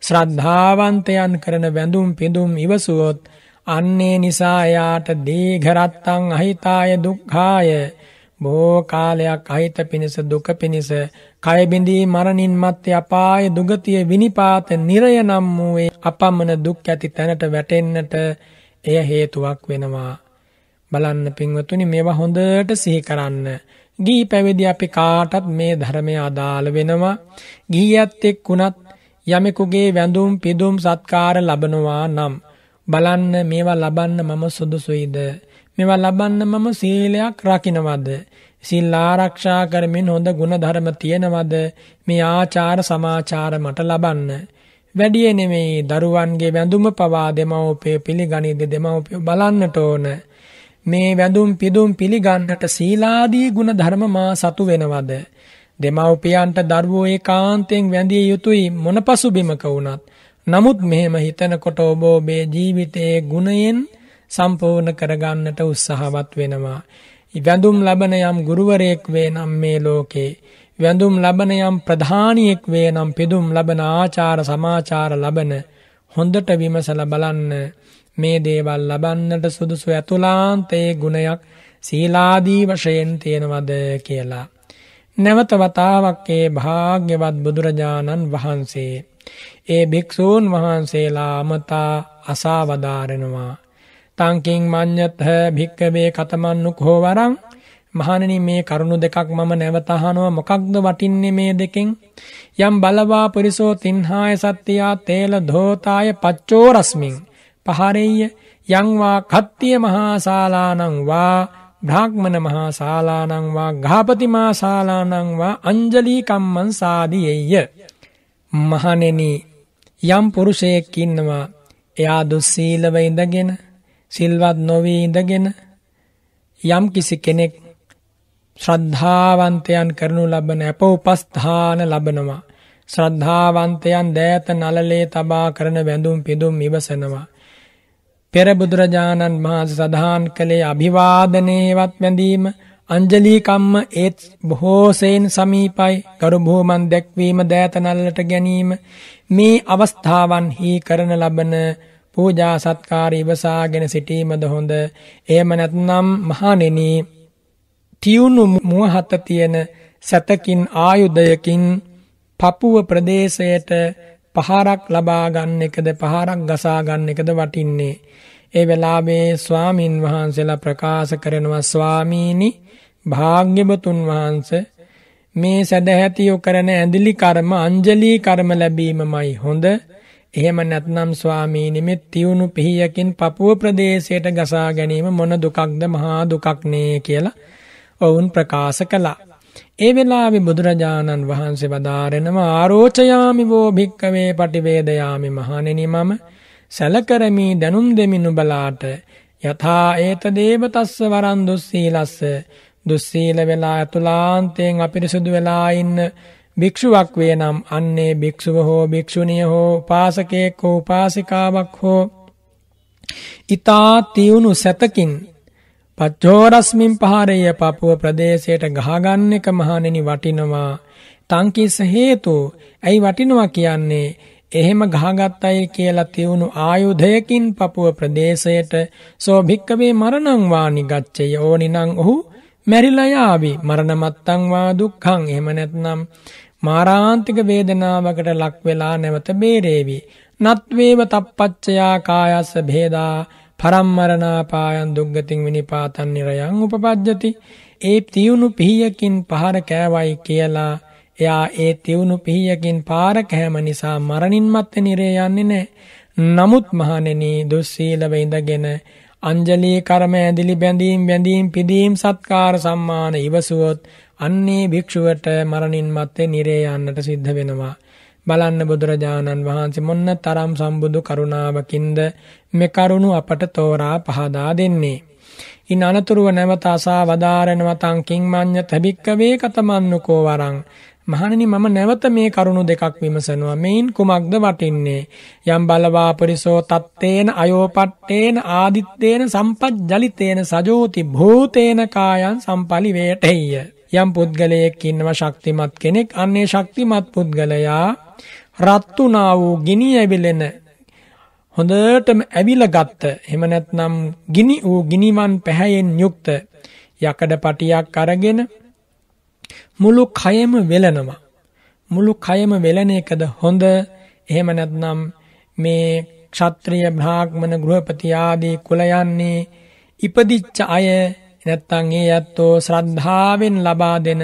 ශ්‍රද්ධාවන්තයන් කරන වැඳුම් පිඳුම් ඉවසුවොත් අන්නේ නිසා යාට දීඝරත්තං අහිතාය දුක්ඛාය බොහෝ කාලයක් අහිත පිණිස දුක පිණිස කය බිඳී මරණින් මත්තේ අපාය දුගතිය විනිපාත නිරය නම් වූ අපමණ දුක් ඇති තැනට වැටෙන්නට එය හේතුවක් වෙනවා බලන්න පින්වතුනි මේවා හොඳට සිහි කරන්න ගී පැවිදි අපි කාටත් මේ ධර්මය අදාළ වෙනවා ගීයත් එක්ුණත් යමෙකුගේ වැඳුම් පිදුම් සත්කාර ලබනවා නම් බලන්න මේවා ලබන්න මම සුදුසුයිද මේවා ලබන්න මම සීලයක් රකින්නවද සිල් ආරක්ෂා කරමින් හොඳ ගුණ ධර්ම තියෙනවද මේ ආචාර සමාචාර මට ලබන්න වැඩිය නෙමෙයි දරුවන්ගේ වැඳුම පවා දෙමව්පිය පිළිගනිද දෙමව්පිය බලන්නට ඕන මේ වැඳුම් පිදුම් පිළිගන්නට සීලාදී ගුණ ධර්ම මා සතු වෙනවද දෙමව්පියන්ට දරුවෝ ඒකාන්තයෙන් වැඳිය යුතුයි මොන පසුබිමක වුණත්. නමුත් මෙහෙම හිතනකොට ඔබ ඔබේ ජීවිතයේ ගුණයෙන් සම්පූර්ණ කරගන්නට උත්සාහවත් වෙනවා. වැඳුම් ලබන යම් ගුරුවරයෙක් වේ නම් මේ ලෝකේ වැඳුම් ලබන යම් ප්‍රධානියෙක් වේ නම් පිදුම් ලබන ආචාර සමාචාර ලබන හොඳට විමසලා බලන්න මේ දේවල් ලබන්නට සුදුසු ඇතුලාන්තයේ ගුණයක් සීලාදී වශයෙන් තියෙනවද කියලා නැවත වතාවක් ඒ භාග්‍යවත් බුදුරජාණන් වහන්සේ. ඒ භික්‍ෂූන් වහන්සේලා අමතා අසාවධාරෙනවා. තංකින් මං්්‍යත්හ භික්කවේ කතමන්නු කෝවරං මහණනි මේ කරුණු දෙකක් මම නැවතහනුව මොකක්ද වටින්නේ මේ දෙකෙන් යම් බලවා පුරිසෝ තින්හාය සත්‍යයා තේල ධෝතාය පච්චෝරස්මින් පහරෙය යංවා කත්තිය මහාසාලානං වා බ්‍රාහ්මණ මහා ශාලානං වා ගහපති මහා ශාලානං වා අංජලි කම්මං සාදීයේය මහණෙනි යම් පුරුෂයෙක් ඉන්නවා එයා දුස්සීලව ඉඳගෙන සිල්වත් නොවී ඉඳගෙන යම් කිසි කෙනෙක් ශ්‍රද්ධාවන්තයන් කරනු ලබන අප උපස්ථාන ලබනවා ශ්‍රද්ධාවන්තයන් දෑත නලලේ තබා කරන වැඳුම් පිදුම් ඉවසනවා පෙර බුදුරජාණන් වහන්සේ සඳහන් කළේ අභිවාදනේවත් වැඳීම අංජලිකම්ම ඒත් බොහෝසෙන් සමීපයි ගරු භූමන් දැක්වීම දෑතනල්ලට ගැනීම මේ අවස්ථාවන්හි කරන ලබන පූජා සත්කාර ඉවසාගෙන සිටීමද හොඳ එහෙම නැත්නම් මහණෙනි තියුණු මුවහත තියෙන සැතකින් ආයුධයකින් පපුව ප්‍රදේශයට පහරක් ලබා ගන්න එකද පහරක් ගසා ගන්න එකද වටින්නේ ඒ වෙලාවේ ස්වාමින් වහන්සේලා ප්‍රකාශ කරනවා ස්වාමීනි භාග්‍යවතුන් වහන්සේ මේ සදැහැතියෝ කරන ඇඳිලි කර්ම අංජලි කර්ම ලැබීමමයි හොඳ එහෙම නැත්නම් ස්වාමීනි මේ තියුණු පිහියකින් පපුව ප්‍රදේශයට ගසා ගැනීම මොන දුකක්ද මහා දුකක් නේ කියලා ඔවුන් ප්‍රකාශ කළා ඒ වෙලාවේ බුදුරජාණන් වහන්සේ වදාරනවා ආරෝචයාමි වෝ භික්කවේ පටිවේදයාමි මහණෙනි මම සැලකරමි දනුම් දෙමිනු බලාට යථා ඒත දේව තස්ස වරන් දුස්සීලස්ස දුස්සීල වෙලා අතුලාන්තයෙන් අපිරිසුදු වෙලා ඉන්න භික්ෂුවක් වේ නම් අන්නේ භික්ෂුව හෝ භික්ෂුණිය හෝ උපාසකයෙක් හෝ උපාසිකාවක් හෝ ඊතා තියුණු සැතකින් පච්චෝරස්මින් පහරය පපුව ප්‍රදේශයට ගහගන්න එක මහණෙනි වටිනවා. තංකිස හේතු ඇයි වටිනවා කියන්නේ එහෙම ගහගත්තයි කියලා තියුණු ආයුධයකින් පපුව ප්‍රදේශයට සෝභික්කවේ මරණං වානි ගච්ඡය ඕනිනම් ඔහු මැරිලා යාවි මරණ මත්තං වා දුක්ඛං එහෙම නැත්නම් මාරාන්තික වේදනාවකට ලක් වෙලා නැවත බේරේවි නත්වේව තප්පච්චයා කායස්ස භේදා පරම්මරණාපායන් දුක්ගතින් විනිපාතන් නිරයන් උපපද්ජති ඒ තියුණු පිහියකින් පහර කෑවයි කියලා එයා ඒ තියුණු පිහියකින් පාර කෑම නිසා මරණින් මත්තේ නිරේ යන්නේ නැහැ. නමුත් මහණෙනි දුස්සීලව ඉඳගෙන අංජලී කර්ම ඇඳිලි බැඳීම් බැඳීම් පිදීම් සත්කාර සම්මාන ඉවසුවොත් අන්නේ භික්ෂුවට මරණින් මත්තේ නිරේ යන්නට සිද්ධ වෙනවා. බලන්න බුදුරජාණන් වහන්සේ මොන්න තරම් සම්බුදු කරුණාවකින්ද මේ කරුණු අපට තෝරා පහදා දෙන්නේ. ඉන් අනතුරුව නැවත අසා වදාරණව තං කිංමඤ්ඤ තබික්කවේ කතමන්නුකෝ වරං මහණනි මම නැවත මේ කරුණු දෙකක් විමසනවා මේන් කුමක්ද වටින්නේ යම් බලවා පරිසෝ තත්තේන අයෝපට්ඨේන ආදිත්තේන සම්පජ්ජලිතේන සජෝති භූතේන කායන් සම්පලි වේටෙය්‍ය යම් පුද්ගලයෙක් ඉන්නවා ශක්තිමත් කෙනෙක් අන්නේ ශක්තිමත් පුද්ගලයා රත්තුනා වූ ගිනි ඇවිලෙන හොඳටම ඇවිල ගත්ත එහෙම නැත්නම් ගිනි වූ ගිනිමන් පැහැයෙන් යුක්ත යකඩ පටියක් අරගෙන මුළු කයම වෙලනවා මුළු කයම වෙලන එකද හොඳ එහෙම නැත්නම් මේ ක්ෂත්‍රීය බ්‍රාහ්මණ ගෘහපති ආදී කුලයන්නේ ඉපදිච්ච අය එනැත්තං ඒ ඇත්තෝ ශ්‍රද්ධාවෙන් ලබා දෙන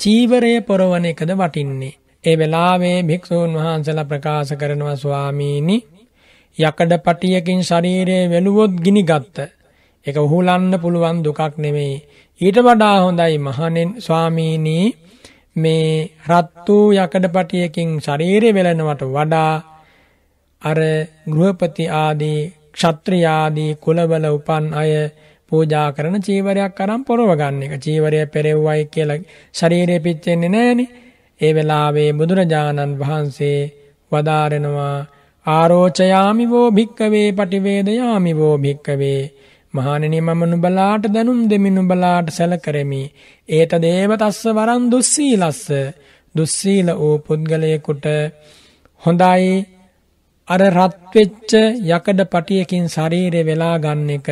චීවරය පොරවන එකද වටින්නේ. ඒ වෙලාවේ භික්‍ෂූන් වහන්සල ප්‍රකාශ කරනවා ස්වාමීණි යකඩ පටියකින් ශරීරයේ වෙළුවොත් ගිනි ගත්ත. එක උහුලන්න පුළුවන් දුකක් නෙමෙයි. ඊට වඩා හොඳයි මහනෙන් ස්වාමීණී මේ රත් වූ යකඩ පටියකින් ශරීරය වෙලනවට වඩා අර ගෘහපති ආදී ක්ෂත්‍රියාදී කුලවල උපන් අය පූජා කරන චීවරයක් අරන් පොරව ගන්න එක. චීවරය පෙරෙව්වයි කියලා ශරීරය පිච්චෙන්නේ නැහනේ. ඒ වෙලාවේ බුදුරජාණන් වහන්සේ වදාරනවා ආරෝචයාමි වෝ භික්කවේ පටිවේදයාමි වෝ භික්කවේ මහණෙනි මම නුඹලාට දනුම් දෙමි නුඹලාට සැලකරමි. ඒත දේව තස්ස වරන් දුස්සීලස්ස. දුස්සීල වූ පුද්ගලයෙකුට හොඳයි අර රත් වෙච්ච යකඩ පටියකින් ශරීරය වෙලා ගන්න එක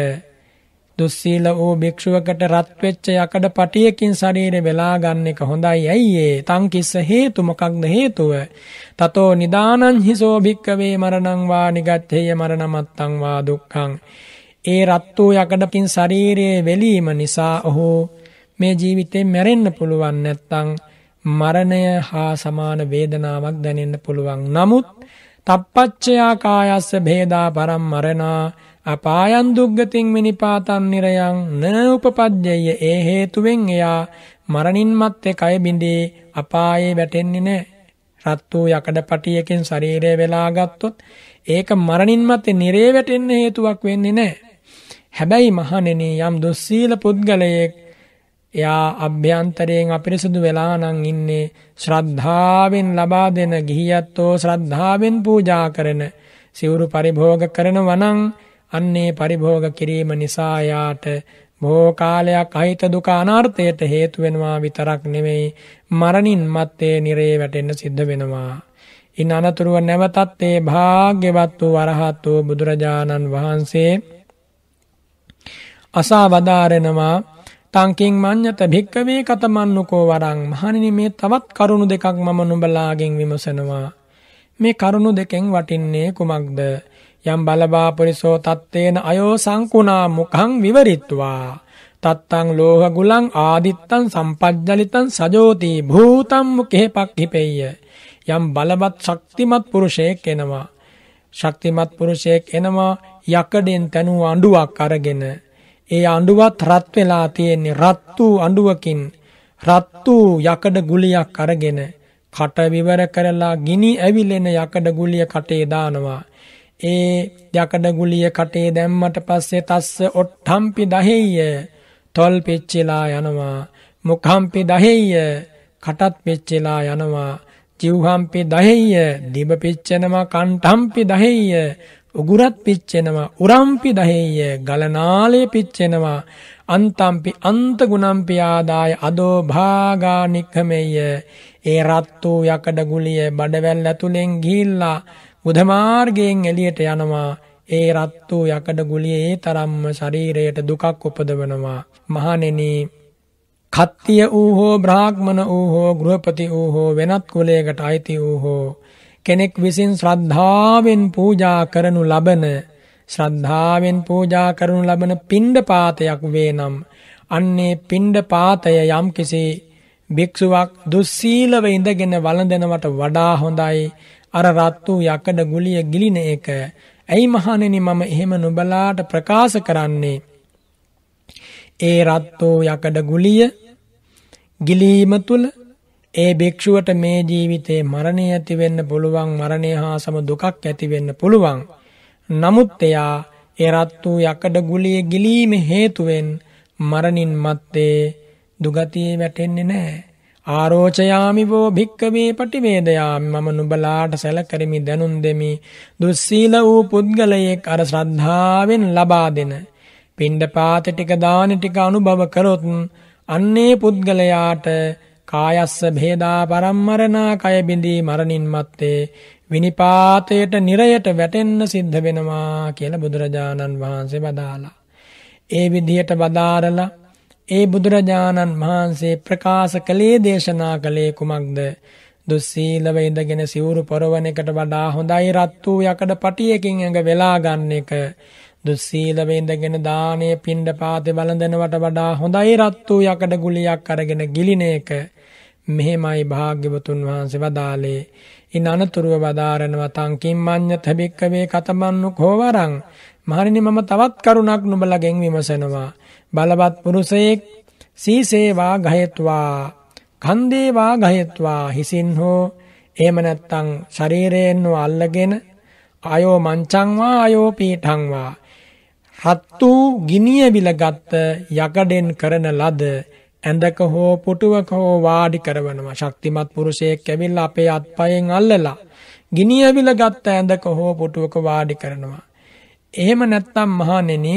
දුස්සීල වූ භික්ෂුවකට රත් වෙච්ච යකඩ පටියකින් ශරීරය වෙලා ගන්න එක හොඳයි ඇයි ඒ තං කිස්ස හේතු මොකක්ද හේතුව තතෝ නිදානං හිසෝ භික්කවේ මරණං වා නිගච්ඡේය මරණමත්තං වා දුක්ඛං ඒ රත් වූ යකඩකින් ශරීරයේ වෙලීම නිසා ඔහු මේ ජීවිතේ මැරෙන්න පුළුවන් නැත්තං මරණය හා සමාන වේදනාවක් දැනෙන්න පුළුවන් නමුත් තප්පච්චයා කායස්ස භේදා පරම් මරණා අපායන් දුග්ගතින් මිනිපාතන් නිරයන් නනූපපද්‍යය ඒ හේතුවෙන් එයා මරණින් මත්තේ කය බිඳී අපායේ වැටෙන්නේ නැහැ. රත් වූ යකඩ පටියකින් ශරීරය වෙලා ගත්තොත් ඒක මරණින් මත්තේ නිරේ වැටෙන්න හේතුවක් වෙන්නේ නැහැ. හැබැයි මහණෙනි යම් දුස්සීල පුද්ගලයෙක් එයා අභ්‍යන්තරයෙන් අපිරිසුදු වෙලා නම් ඉන්නේ ශ්‍රද්ධාවෙන් ලබා දෙන ගිහියත්ෝ ශ්‍රද්ධාවෙන් පූජා කරන සිවුරු පරිභෝග කරනවා නම් අන්නේ පරිභෝග කිරීම නිසා යාට බොහෝ කාලයක් අහිත දුක අනර්ථයට හේතු වෙනවා විතරක් නෙමෙයි මරණින් මත්තේ නිරේ වැටෙන්න සිද්ධ වෙනවා. ඉන් අනතුරුව නැවතත් ඒ භාග්‍යවත් වූ වරහත් වූ බුදුරජාණන් වහන්සේ අසා වදාරෙනවා තංකින් මඤ්ඤත භික්කවේ කතමන්නුකෝ වරං මහණෙනි මේ තවත් කරුණු දෙකක් මම නුඹලාගෙන් විමසනවා මේ කරුණු දෙකෙන් වටින්නේ කුමක්ද යම් බලබාපරිසෝ තත්තේන අයෝ සංකුණා මුකං විවරිත්වා තත්තං ලෝහ ගුලං ආදිත්තං සම්පජ්ජලිතං සජෝති භූතම් මුකේ පක්ඛිපෙය්‍ය යම් බලවත් ශක්තිමත් පුරුෂයෙක් එනවා ශක්තිමත් පුරුෂයෙක් එනවා යකඩෙන් තනුව අඬුවක් අරගෙන ඒ අඬුවත් රත් වෙලා තියෙන්නේ රත් වූ අඬුවකින් රත් වූ යකඩ ගුලියක් අරගෙන කට විවර කරලා ගිනි ඇවිලෙන යකඩ ගුලිය කටේ දානවා ඒ යකඩ ගුලිය කටේ දැම්මට පස්සේ තස්ස ඔට්ටම්පි දහෙය්‍ය තොල් පිච්චිලා යනවා මුඛම්පි දහෙය්‍ය කටත් පිච්චිලා යනවා ජීවහම්පි දහෙය්‍ය දිබ පිච්චෙනවා කණ්ඨම්පි දහෙය්‍ය උගුරත් පිච්චෙනවා උරම්පි දහෙය්‍ය ගලනාලේ පිච්චෙනවා අන්තම්පි අන්තගුණම්පි ආදාය අදෝ භාගා නික්ඛමෙය්‍ය ඒ රත් වූ යකඩ ගුලිය බඩවැල් ඇතුලෙන් ගිහිල්ලා බුධ මාර්ගයෙන් එළියට යනවා ඒ රත් වූ යකඩ ගුලිය ඒ තරම්ම ශරීරයට දුකක් උපදවනවා මහණෙනි කත්තිය වූ හෝ බ්‍රාහ්මණ වූ හෝ ගෘහපති වූ හෝ වෙනත් කුලයකට අයිති වූ හෝ කෙනෙක් විසින් ශ්‍රද්ධාවෙන් පූජා කරනු ලබන ශ්‍රද්ධාවෙන් පූජා කරනු ලබන පින්ඩ පාතයක් වේ නම් අන්නේ පින්ඩ පාතය යම් කිසි භික්ෂුවක් දුස්සීලව ඉඳගෙන වළඳනවට වඩා හොඳයි අර රත් වූ යකඩ ගුලිය ගිලින එක ඇයි මහණෙනි මම එහෙම නුඹලාට ප්‍රකාශ කරන්නේ ඒ රත් වූ යකඩ ගුලිය ගිලීම තුල ඒ භික්ෂුවට මේ ජීවිතේ මරණය ඇති වෙන්න පුළුවන් මරණය හා සම දුකක් ඇති වෙන්න පුළුවන් නමුත් එයා ඒ රත් වූ යකඩ ගුලිය ගිලීම හේතුවෙන් මරණින් මත්තේ දුගතියේ වැටෙන්නේ නැහැ ආරෝචයාමි වෝ භික්කවේ පටිවේදයාමි මම නුඹලාට සැලකරමි දනුන් දෙමි දුස්සීල වූ පුද්ගලයෙක් අර ශ්‍රද්ධාවෙන් ලබා දෙන පිණ්ඩපාත ටික දාන ටික අනුභව කරොත් අන්නේ පුද්ගලයාට කායස්ස භේදා පරම්මරණා කය බිඳී මරණින් මත්තේ විනිපාතයට නිරයට වැටෙන්න සිද්ධ වෙනවා කියලා බුදුරජාණන් වහන්සේ වදාලා ඒ විදිහට වදාරලා ඒ බුදුරජාණන් වහන්සේ ප්‍රකාශ කළේ දේශනා කළේ කුමක්ද? දුස්සීලව ඉඳගෙන සිවුරු පොරවන එකට වඩා හොඳයි රත් වූ යකඩ පටියකින් ඇඟ වෙලා ගන්න එක. දුස්සීලව ඉඳගෙන දානය පින්ඩ පාතේ වළඳනවට වඩා හොඳයි රත් වූ යකඩ ගුලියක් අරගෙන ගිලින එක. මෙහෙමයි භාග්‍යවතුන් වහන්සේ වදාලේ. ඉන් අනතුරුව වදාරනවා තං කිම්මඤ්ඤත භික්කවේ කතමන්නු කෝවරං මහණෙනි මම තවත් කරුණක් නුඹලගෙන් විමසනවා. බලවත් පුරුෂයෙක් සීසේවා ගහයත්වා කන්දේවා ගහයත්වා හිසින් හෝ එහෙම නැත්තම් ශරීරයෙන් අල්ලගෙන ආයෝ මංචංවා ආයෝ පීඨංවා හත්තු ගිනිය විලගත් යකඩෙන් කරන ලද ඇඳක හෝ පුටුවක හෝ වාඩි කරවනවා ශක්තිමත් පුරුෂයෙක් ඇවිල්ලා අපේ අත්පයෙන් අල්ලලා ගිනිය විලගත් ඇඳක හෝ පුටුවක වාඩි කරනවා එහෙම නැත්තම් මහණෙනි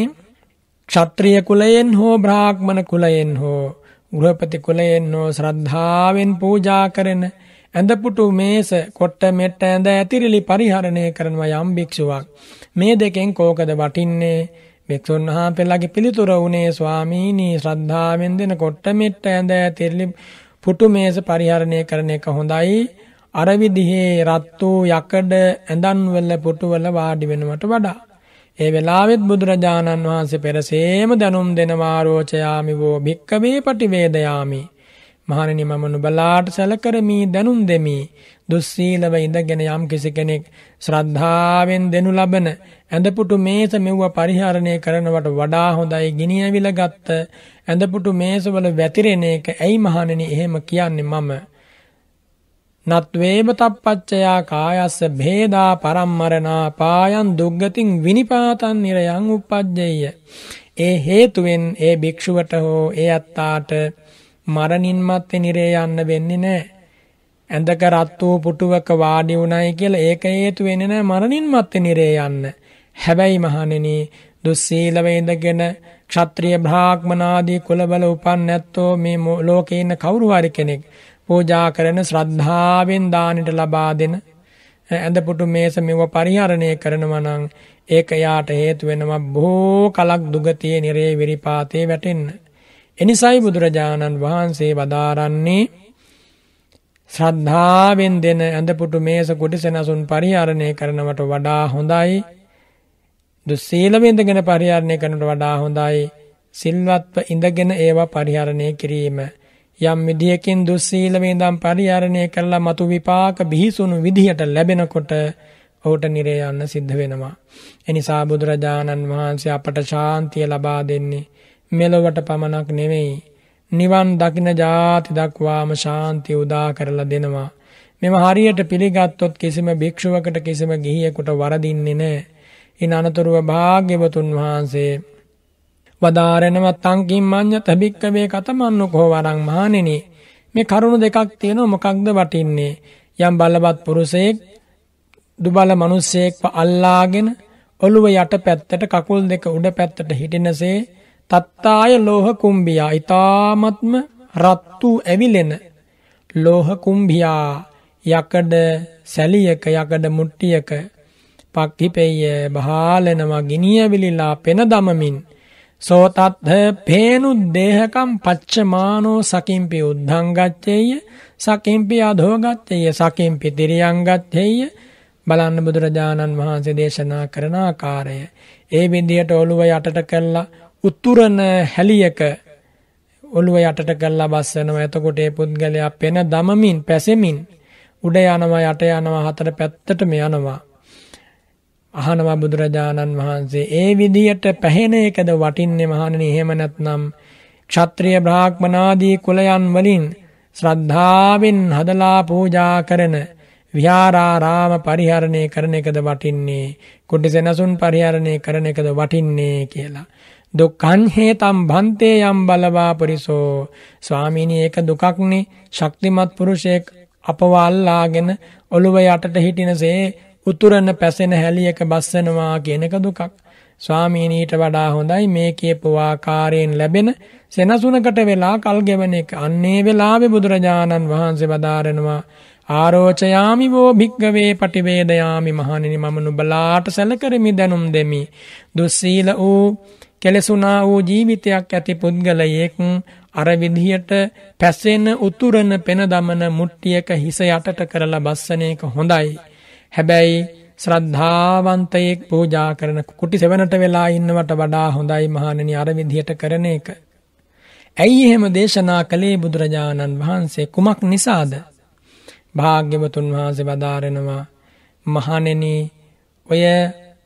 ක්ෂත්‍රිය කුලයෙන් හෝ බ්‍රාහ්මණ කුලයෙන් හෝ ගෘහපති කුලයෙන් හෝ ශ්‍රද්ධාවෙන් පූජා කරන ඇඳපුටු මේස කොට්ට මෙට්ට ඇඳ ඇතිරිලි පරිහරණය කරනව යම් භික්ෂුවක් මේ දෙකෙන් කෝකද වටින්නේ භික්ෂුන් වහන්සේලාගේ පිළිතුර වුණේ ස්වාමීනි ශ්‍රද්ධාවෙන් දෙන කොට්ට මෙට්ට ඇඳ ඇතිරිලි පුටු මේස පරිහරණය කරන එක හොඳයි අර විදිහේ රත් වූ යකඩ ඇඳන් වල පුටු වල වාඩි වෙනවට වඩා ඒ වෙලාවෙත් බුදුරජාණන් වහන්සේ පෙරසේම දැනුම් දෙනවා රෝචයාමි වෝ භික්කවේ පටිවේදයාමි. මහණෙනි මම නුඹලාට සැලකරමි දැනුම් දෙමි. දුස්සීලව ඉඳගෙන යම් කිසි කෙනෙක් ශ්‍රද්ධාවෙන් දෙනු ලබන ඇඳපුටු මේස මෙව්ව පරිහරණය කරනවට වඩා හොඳයි ගිනියවිල ගත්ත ඇඳපුටු මේසවල වැතිරෙන එක ඇයි මහණෙනි එහෙම කියන්නේ මම නත්වේව තප්පච්චයා කායස්ස භේදා පරම්මරණා පායන් දුග්ගතින් විනිපාතන් නිරයන් උපජ්ජෙය. ඒ හේතුවෙන් ඒ භික්ෂුවට හෝ ඒ අත්තාට මරණින් මත්තේ නිරේ යන්න වෙන්නේ නැහැ. ඇඳක රත් වූ පුටුවක වාඩි වුණයි කියලා ඒක හේතු වෙන්නේ නැහැ මරණින් මත්තේ නිරේ යන්න. හැබැයි මහණෙනි දුස්සීලව ඉඳගෙන ක්ෂත්‍රිය බ්‍රාහ්මනාදී කුලවල උපන් නැත්තෝ මේ ලෝකේ ඉන්න කවුරු හරි කෙනෙක් පූජා කරන ශ්‍රද්ධාවෙන් දානට ලබා දෙන ඇඳපුටු මේස මෙව පරිහරණය කරනවා නම් ඒක යාට හේතු වෙනවා බොහෝ කලක් දුගතියේ නිරේ විරිපාතේ වැටෙන්න. එනිසයි බුදුරජාණන් වහන්සේ වදාරන්නේ ශ්‍රද්ධාවෙන් දෙන ඇඳපුටු මේස කුටිසෙනසුන් පරිහරණය කරනවට වඩා හොඳයි. දුස්සීලවෙන්දගෙන පරිහරණය කරනට වඩා හොඳයි. සිල්වත්ව ඉඳගෙන ඒවා පරිහරණය කිරීම. යම් විදියකින් දුස්සීලමේ දම් පරිහරණය කළා මතු විපාක බිහිසුණු විදිහට ලැබෙනකොට ඔහුට නිරේ යන්න සිද්ධ වෙනවා. එනිසා බුදුරජාණන් වහන්සේ අපට ශාන්තිය ලබා දෙන්නේ මෙලොවට පමණක් නෙවෙයි. නිවන් දකින ජාති දක්වාම ශාන්තිය උදා කරලා දෙනවා. මෙම හරියට පිළිගත්තොත් කිසිම භික්ෂුවකට කිසිම ගිහියෙකුට වරදින්නේ නැහැ. ඉන් අනතුරුව භාග්‍යවතුන් වහන්සේ වදාරනව තංකින් මඤ්ඤත භික්කවේ කතමන්නුකෝ වරං මහණෙනි මේ කරුණු දෙකක් තියෙනවා මොකක්ද වටින්නේ යම් බලවත් පුරුෂයෙක් දුබල මිනිසෙක්ව අල්ලාගෙන ඔළුව යට පැත්තට කකුල් දෙක උඩ පැත්තට හිටිනසේ තත්තාය ලෝහ කුම්භියා ඊ타මත්ම රත්තු ඇවිලෙන ලෝහ කුම්භියා යකඩ සැලියක යකඩ මුට්ටියක පක්කිපෙය බහාලනවා ගිනිය විලිලා පෙන දමමින් සෝතත්හ පේනු දේහකම් පච්චමානෝ සකින්පි උද්ධංගච්චේය සකින්පි අධෝගත්තේය සකින්පි තිරියංගත්තේය බලන්න බුදුරජාණන් වහන්සේ දේශනා කරන ආකාරය. ඒ විදිහට ඔළුව යටට කළා උතුරන හැලියක ඔළුව යටට කළා බස්සනවා. එතකොට ඒ පුද්ගලයා පෙන දමමින් පැසෙමින් උඩ යනවා යට යනවා හතර පැත්තටම යනවා. අහනවා බුදුරජාණන් වහන්සේ ඒ විදියට පැහෙන එකද වටින්නේ මහණෙනි එහෙම නැත්නම් ක්ෂත්‍රිය බ්‍රාහ්මනාදී කුලයන් වලින් ශ්‍රද්ධාවෙන් හදලා පූජා කරන විහාරාරාම පරිහරණය කරන එකද වටින්නේ කුටිසෙනසුන් පරිහරණය කරන එකද වටින්නේ කියලා දුක්ඛං හේතම් භන්තේ යම් බලවා පුරිසෝ ස්වාමීනි ඒක දුකක්නේ ශක්තිමත් පුරුෂයෙක් අපව අල්ලාගෙන ඔළුව යටට හිටිනසේ උතුරන පැසෙන හැලියක බස්සනවා කියනක දුකක්. ස්වාමීනීට වඩා හොඳයි මේ කියපු ආකාරයෙන් ලැබෙන සෙනසුනකට වෙලා කල් ගෙවන එක. අන්නේ වෙලාවේ බුදුරජාණන් වහන්සේ වදාරනවා ආරෝචයාමි වෝ භික්ගවේ පටිවේදයාමි මහණෙනි මම නුඹලාට සැලකරමි දැනුම් දෙමි. දුස්සීල වූ කෙලෙසුනා වූ ජීවිතයක් ඇති පුද්ගලයෙක් අර විදිහට පැසෙන උතුරන පෙන දමන මුට්ටියක හිස යටට කරලා බස්සන එක හොඳයි. හැබැයි ශ්‍රද්ධාවන්තයෙක් පූජා කරන කුටි සෙවනට වෙලා ඉන්නවට වඩා හොඳයි මහණෙනි අර විදිහට කරන එක. ඇයි එහෙම දේශනා කළේ බුදුරජාණන් වහන්සේ කුමක් නිසාද? භාග්‍යවතුන් වහන්සේ වදාරනවා මහණෙනි ඔය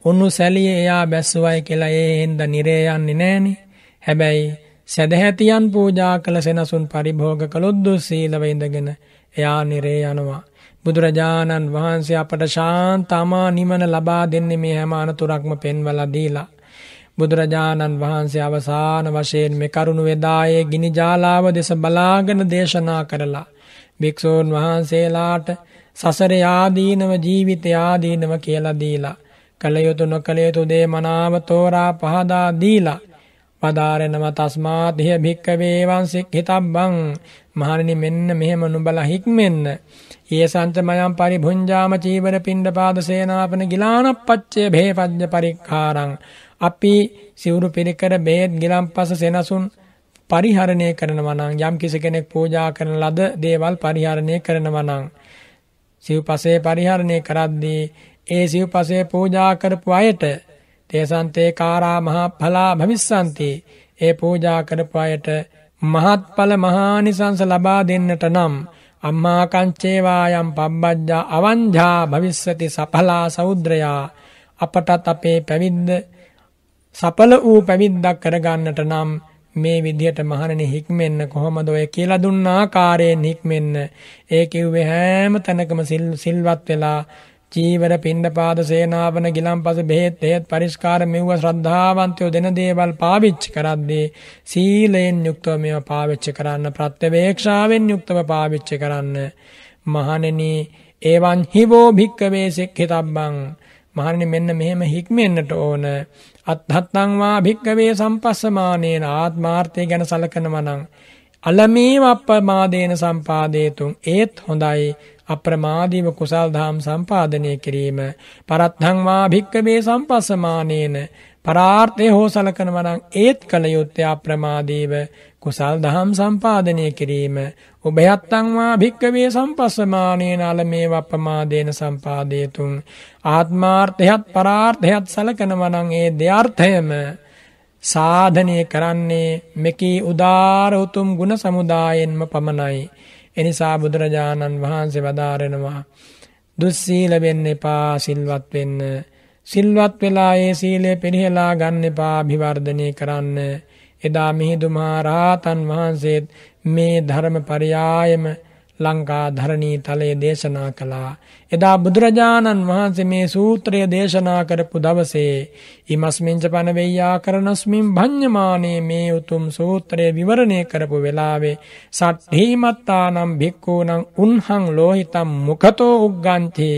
උණු සැලිය එයා බැස්සුවයි කියලා ඒ හින්දා නිරේ යන්නේ නැහනේ. හැබැයි සදහැතියන් පූජා කළ සෙනසුන් පරිභෝග කළොත් දුස්සීලව ඉඳගෙන එයා නිරේ යනවා. බුදුරජාණන් වහන්සේ අපට ශාන්ත අමා නිවන ලබා දෙන්නේ මේ හැම අනතුරක්ම පෙන්වලා දීලා. බුදුරජාණන් වහන්සේ අවසාන වශයෙන් මේ කරුණු වේදායේ ගිනි ජාලාව දෙස බලාගෙන දේශනා කරලා භික්ෂූන් වහන්සේලාට සසරේ ආදීනව ජීවිතය ආදීනව කියලා දීලා කල යුතු නොකල යුතු දේ මනාව තෝරා පහදා දීලා පදාරෙනම තස්මාත් හිය භික්කවේ වංසික හිතබ්බං මහණෙනි මෙන්න මෙහෙම නුඹලා හික්මෙන්න. ඒසංච මයම් පරිභුංජාම චීවර පිණ්ඩපාද සේනාපන ගිලානප්පච්චේ භේපඤ්ඤ පරික්ඛාරං. අපි සිවුරු පිරිකර බේත් ගිලම්පස සෙනසුන් පරිහරණය කරනවා නම් යම් කෙනෙක් පූජා කරන ලද දේවල් පරිහරණය කරනවා නම් සිව්පසේ පරිහරණය කරද්දී ඒ සිව්පසේ පූජා කරපු අයට තේසන්තේ කාරා මහ ඵලා භවිස්සන්ති ඒ පූජා කරපු අයට මහත්ඵල මහානිසංස ලබා දෙන්නට නම් අම්මා කංචේවායම් පබ්බජ්ජා අවංජා භවිස්සති සඵලා සෞද්‍රයා අපටත් අපේ පැවිද්ද සඵල වූ පැවිද්දක් කරගන්නට නම් මේ විදිහට මහණෙනි හික්මෙන්න කොහොමද ඔය කියලා දුන්න ආකාරයෙන් හික්මෙන්න ඒ කිව්වේ හැම තැනකම සිල්වත් වෙලා චීවර පින්ඩපාත සේනාවන ගිලම්පස බෙහෙත් හේත් පරිස්කාර මෙව්ව ශ්‍රද්ධාවන්තයෝ දෙන දේවල් පාවිච්චි කරද්දී සීලයෙන් යුක්තව මේවා පාවිච්චි කරන්න ප්‍රත්‍යවේක්ෂාවෙන් යුක්තව පාවිච්චි කරන්න මහණෙනි එවන් හිවෝ භික්කවේ සික්ඛිතබ්බං මහණෙනි මෙන්න මෙහෙම හික්මෙන්නට ඕන අත්හත්තං වා භික්කවේ සම්පස්සමානේන ආත්මාර්ථය ගැන සලකනවා නම් අලමේ අප්පමාදේන සම්පාදේතුන් ඒත් හොඳයි අප්‍රමාදීව කුසල් දහම් සම්පාදනය කිරීම පරත්හං වා භික්කවේ සම්පස්සමානේන පරාර්ථය හෝ සලකනවා නම් ඒත් කල යුත්තේ අප්‍රමාදීව කුසල් දහම් සම්පාදනය කිරීම උභයත්තං වා භික්කවේ සම්පස්සමානේන අලමේව අප්‍රමාදේන සම්පාදේතුං ආත්මාර්ථයත් පරාර්ථයත් සලකනවා නම් ඒ දෙයර්ථයම සාධනය කරන්නේ මෙකී උදාර උතුම් ගුණ සමුදායෙන්ම පමණයි එනිසා බුදුරජාණන් වහන්සේ වදාරෙනවා දුස්සීල වෙන්න එපා සිල්වත් වෙන්න සිල්වත් වෙලා ඒ සීලය පිරිහෙලා ගන්න එපා විවර්ධනය කරන්න එදා මිහිඳු මහ රහතන් වහන්සේත් මේ ධර්ම පරයායම ලංකා ධරණී තලයේ දේශනා කළා. එදා බුදුරජාණන් වහන්සේ මේ සූත්‍රය දේශනා කරපු දවසේ ඉමස්මින්ච පන වෙయ్యා කරනස්මින් භඤ්ඤමානේ මේ උතුම් සූත්‍රය විවරණය කරපු වෙලාවේ සත්හිමත්තානම් භික්ඛූනම් උන්හං ලෝහිතම් මුඛතෝ උග්ගන්ති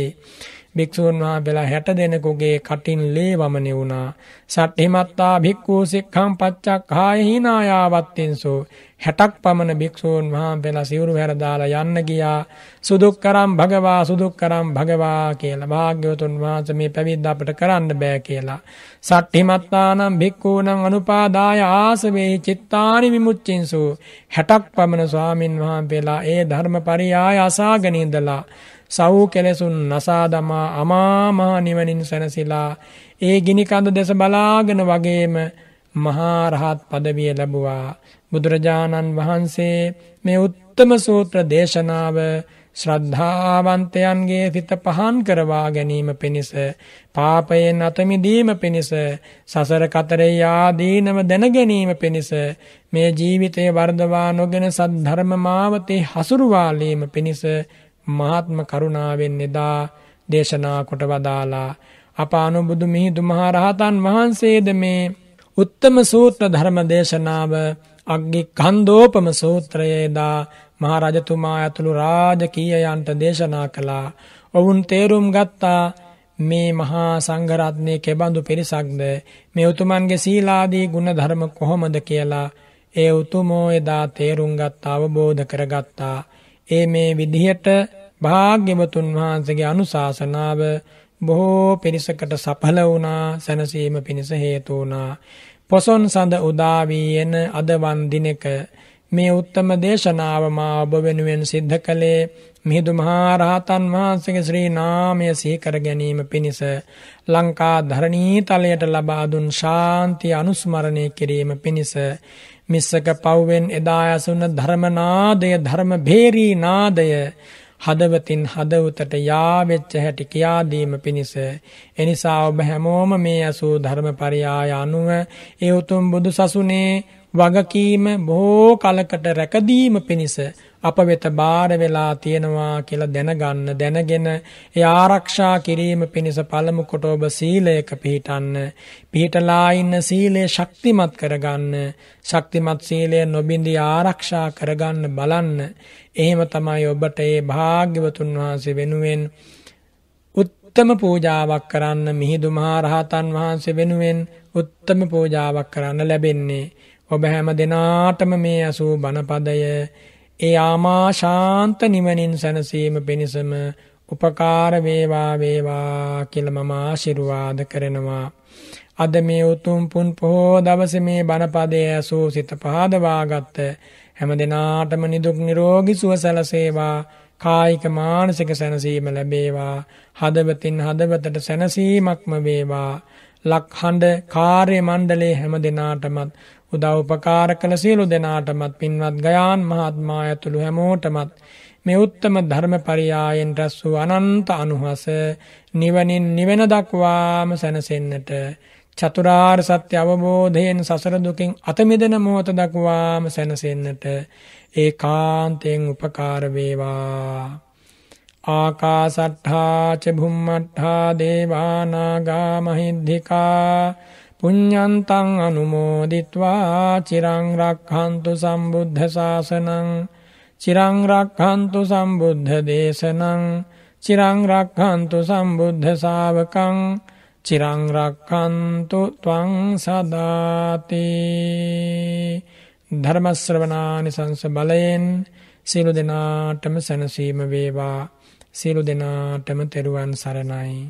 භික්ෂූන් වහන්සේලා 60 දෙනෙකුගේ කටින් ලේ වමනේ වුණා. සත්හිමත්තා භික්ඛූ සික්ඛං පච්චක්ඛාය හිනායාවත්තින්සෝ 60ක් පමණ භික්ෂූන් වහන්සේලා සිවුරු හැර දාලා යන්න ගියා සුදුක්කරම් භගවා සුදුක්කරම් භගවා කියලා භාග්‍යවතුන් වහන්සේ මේ පැවිද්ද අපට කරන්න බෑ කියලා සට්ඨිමත්තානම් භික්ඛූනම් අනුපාදාය ආසවේ චිත්තානි විමුච්චින්සු 60ක් පමණ ස්වාමින් වහන්සේලා ඒ ධර්ම පරියාය අසාගෙන ඉඳලා සව් කෙලසුන් නසා දමා අමා මහ නිවනින් සැනසීලා ඒ ගිනි කඳ දෙස බලාගෙන වගේම මහා රහත් පදවිය ලැබුවා බුදුරජාණන් වහන්සේ මේ උත්තම සූත්‍ර දේශනාව ශ්‍රද්ධාවන්තයන්ගේ සිත පහන් කරවා ගැනීම පිණිස පාපයෙන් අතමිදීම පිණිස සසර කතරේ ආදීනව දැන ගැනීම පිණිස මේ ජීවිතය වර්ධවා නොගෙන සද්ධර්ම මාවතේ හසුරුවාලීම පිණිස මහාත්ම කරුණාවෙන් එදා දේශනා කොට වදාලා අප අනුබුදු මිහිඳු මහ රහතන් වහන්සේද මේ උත්තම සූත්‍ර ධර්ම දේශනාව අග්ගිකන්දෝපම සූත්‍රයේදා මහරජතුමා ඇතුළු රාජකීයයන්ට දේශනා කළා. ඔවුන් තේරුම් ගත්තා මේ මහා සංඝරත්නයේ කෙබඳු පිරිසක්ද මේ උතුමන්ගේ සීලාදී ගුණ ධර්ම කොහොමද කියලා ඒ උතුමෝ එදා තේරුම් ගත්තා අවබෝධ කරගත්තා. ඒ මේ විදිහට භාග්‍යවතුන් වහන්සේගේ අනුශාසනාව බොහෝ පිරිසකට සඵල වුණා සැනසීම පිණිස හේතු වුණා පොසොන් සඳ උදාවී එන අදවන් දිනක මේ උත්තම දේශනාව මා ඔබ වෙනුවෙන් සිද්ධ කළේ මිහිඳු මහා රහතන් වහන්සේගේ ශ්‍රී නාමය සිහි කර ගැනීම පිණිස ලංකා ධරණී තලයට ලබා දුන් ශාන්ති අනුස්මරණය කිරීම පිණිස මිස්සක පව්වෙන් එදා ඇසුන ධර්ම නාදය ධර්ම භේරී නාදය හදවතින් හදවතට යාවෙච්ච හැටි කියාදීම පිණිස එනිසා ඔබ හැමෝම මේ ඇසූ ධර්මපරියාය අනුව ඒ උතුම් බුදු සසුනේ වගකීම බොහෝ කලකට රැකදීම පිණිස අප වෙත බාර වෙලා තියෙනවා කියලා දැනගන්න දැනගෙන ඒ ආරක්ෂා කිරීම පිණිස පළමු කොට ඔබ සීලයක පිහිටන්න පිහිටලා ඉන්න සීලය ශක්තිමත් කරගන්න ශක්තිමත් සීලය නොබින්දී ආරක්ෂා කරගන්න බලන්න එහෙම තමයි ඔබට ඒ භාග්‍යවතුන් වහන්සේ වෙනුවෙන් උත්තම පූජාවක් කරන්න මිහිඳු මහරහතන් වහන්සේ වෙනුවෙන් උත්තම පූජාවක් කරන්න ලැබෙන්නේ ඔබ හැම දිනාටම මේ අසූ බණපදය ඒ ආමා ශාන්ත නිවනින් සැනසීම පිණිසම උපකාර වේවා වේවා කියලා මම ආශිර්වාද කරනවා. අද මේ උතුම් පුන් පොහෝ දවසේ මේ බණපදයේ ඇසූ සිත පහදවාගත් හැම දිනාටම නිදුක් නිරෝගී සුව සැලසේවා. කායික මානසික සැනසීම ලැබේවා හදවතින් හදවතට සැනසීමක්ම වේවා ලක්හඬ කාර්ය මණ්ඩලයේ හැම දිනාටමත් උදව් උපකාර කළ සියලු දෙනාටමත් පින්වත් ගයාන් මහත්මා ඇතුළු හැමෝටමත් මේ උත්තම ධර්ම පරියායෙන් රැස් වූ අනන්ත අනුහස නිවනින් නිවෙන දක්වාම සැනසෙන්නට චතුරාර් සත්‍ය අවබෝධයෙන් සසර දුකින් අතමිදෙන මොහොත දක්වාම සැනසෙන්නට ඒ කාන්තයෙන් උපකාර වේවා ආකාසට්ඨා ච භුම්මට්ඨා දේවානාගා මහිද්దికා පුඤ්ඤන්තං අනුමෝදිත්වා චිරං රක්ඛන්තු සම්බුද්ධ ශාසනං චිරං රක්ඛන්තු සම්බුද්ධ දේශනං චිරං රක්ඛන්තු සම්බුද්ධ ශාවකං චිරං රක්ඛන්තු ත්වං සදාති ධර්ම ශ්‍රවණානි සංස බලයෙන් සීල දෙනාටම සනසීම වේවා සීල දෙනාටම තෙරුවන් සරණයි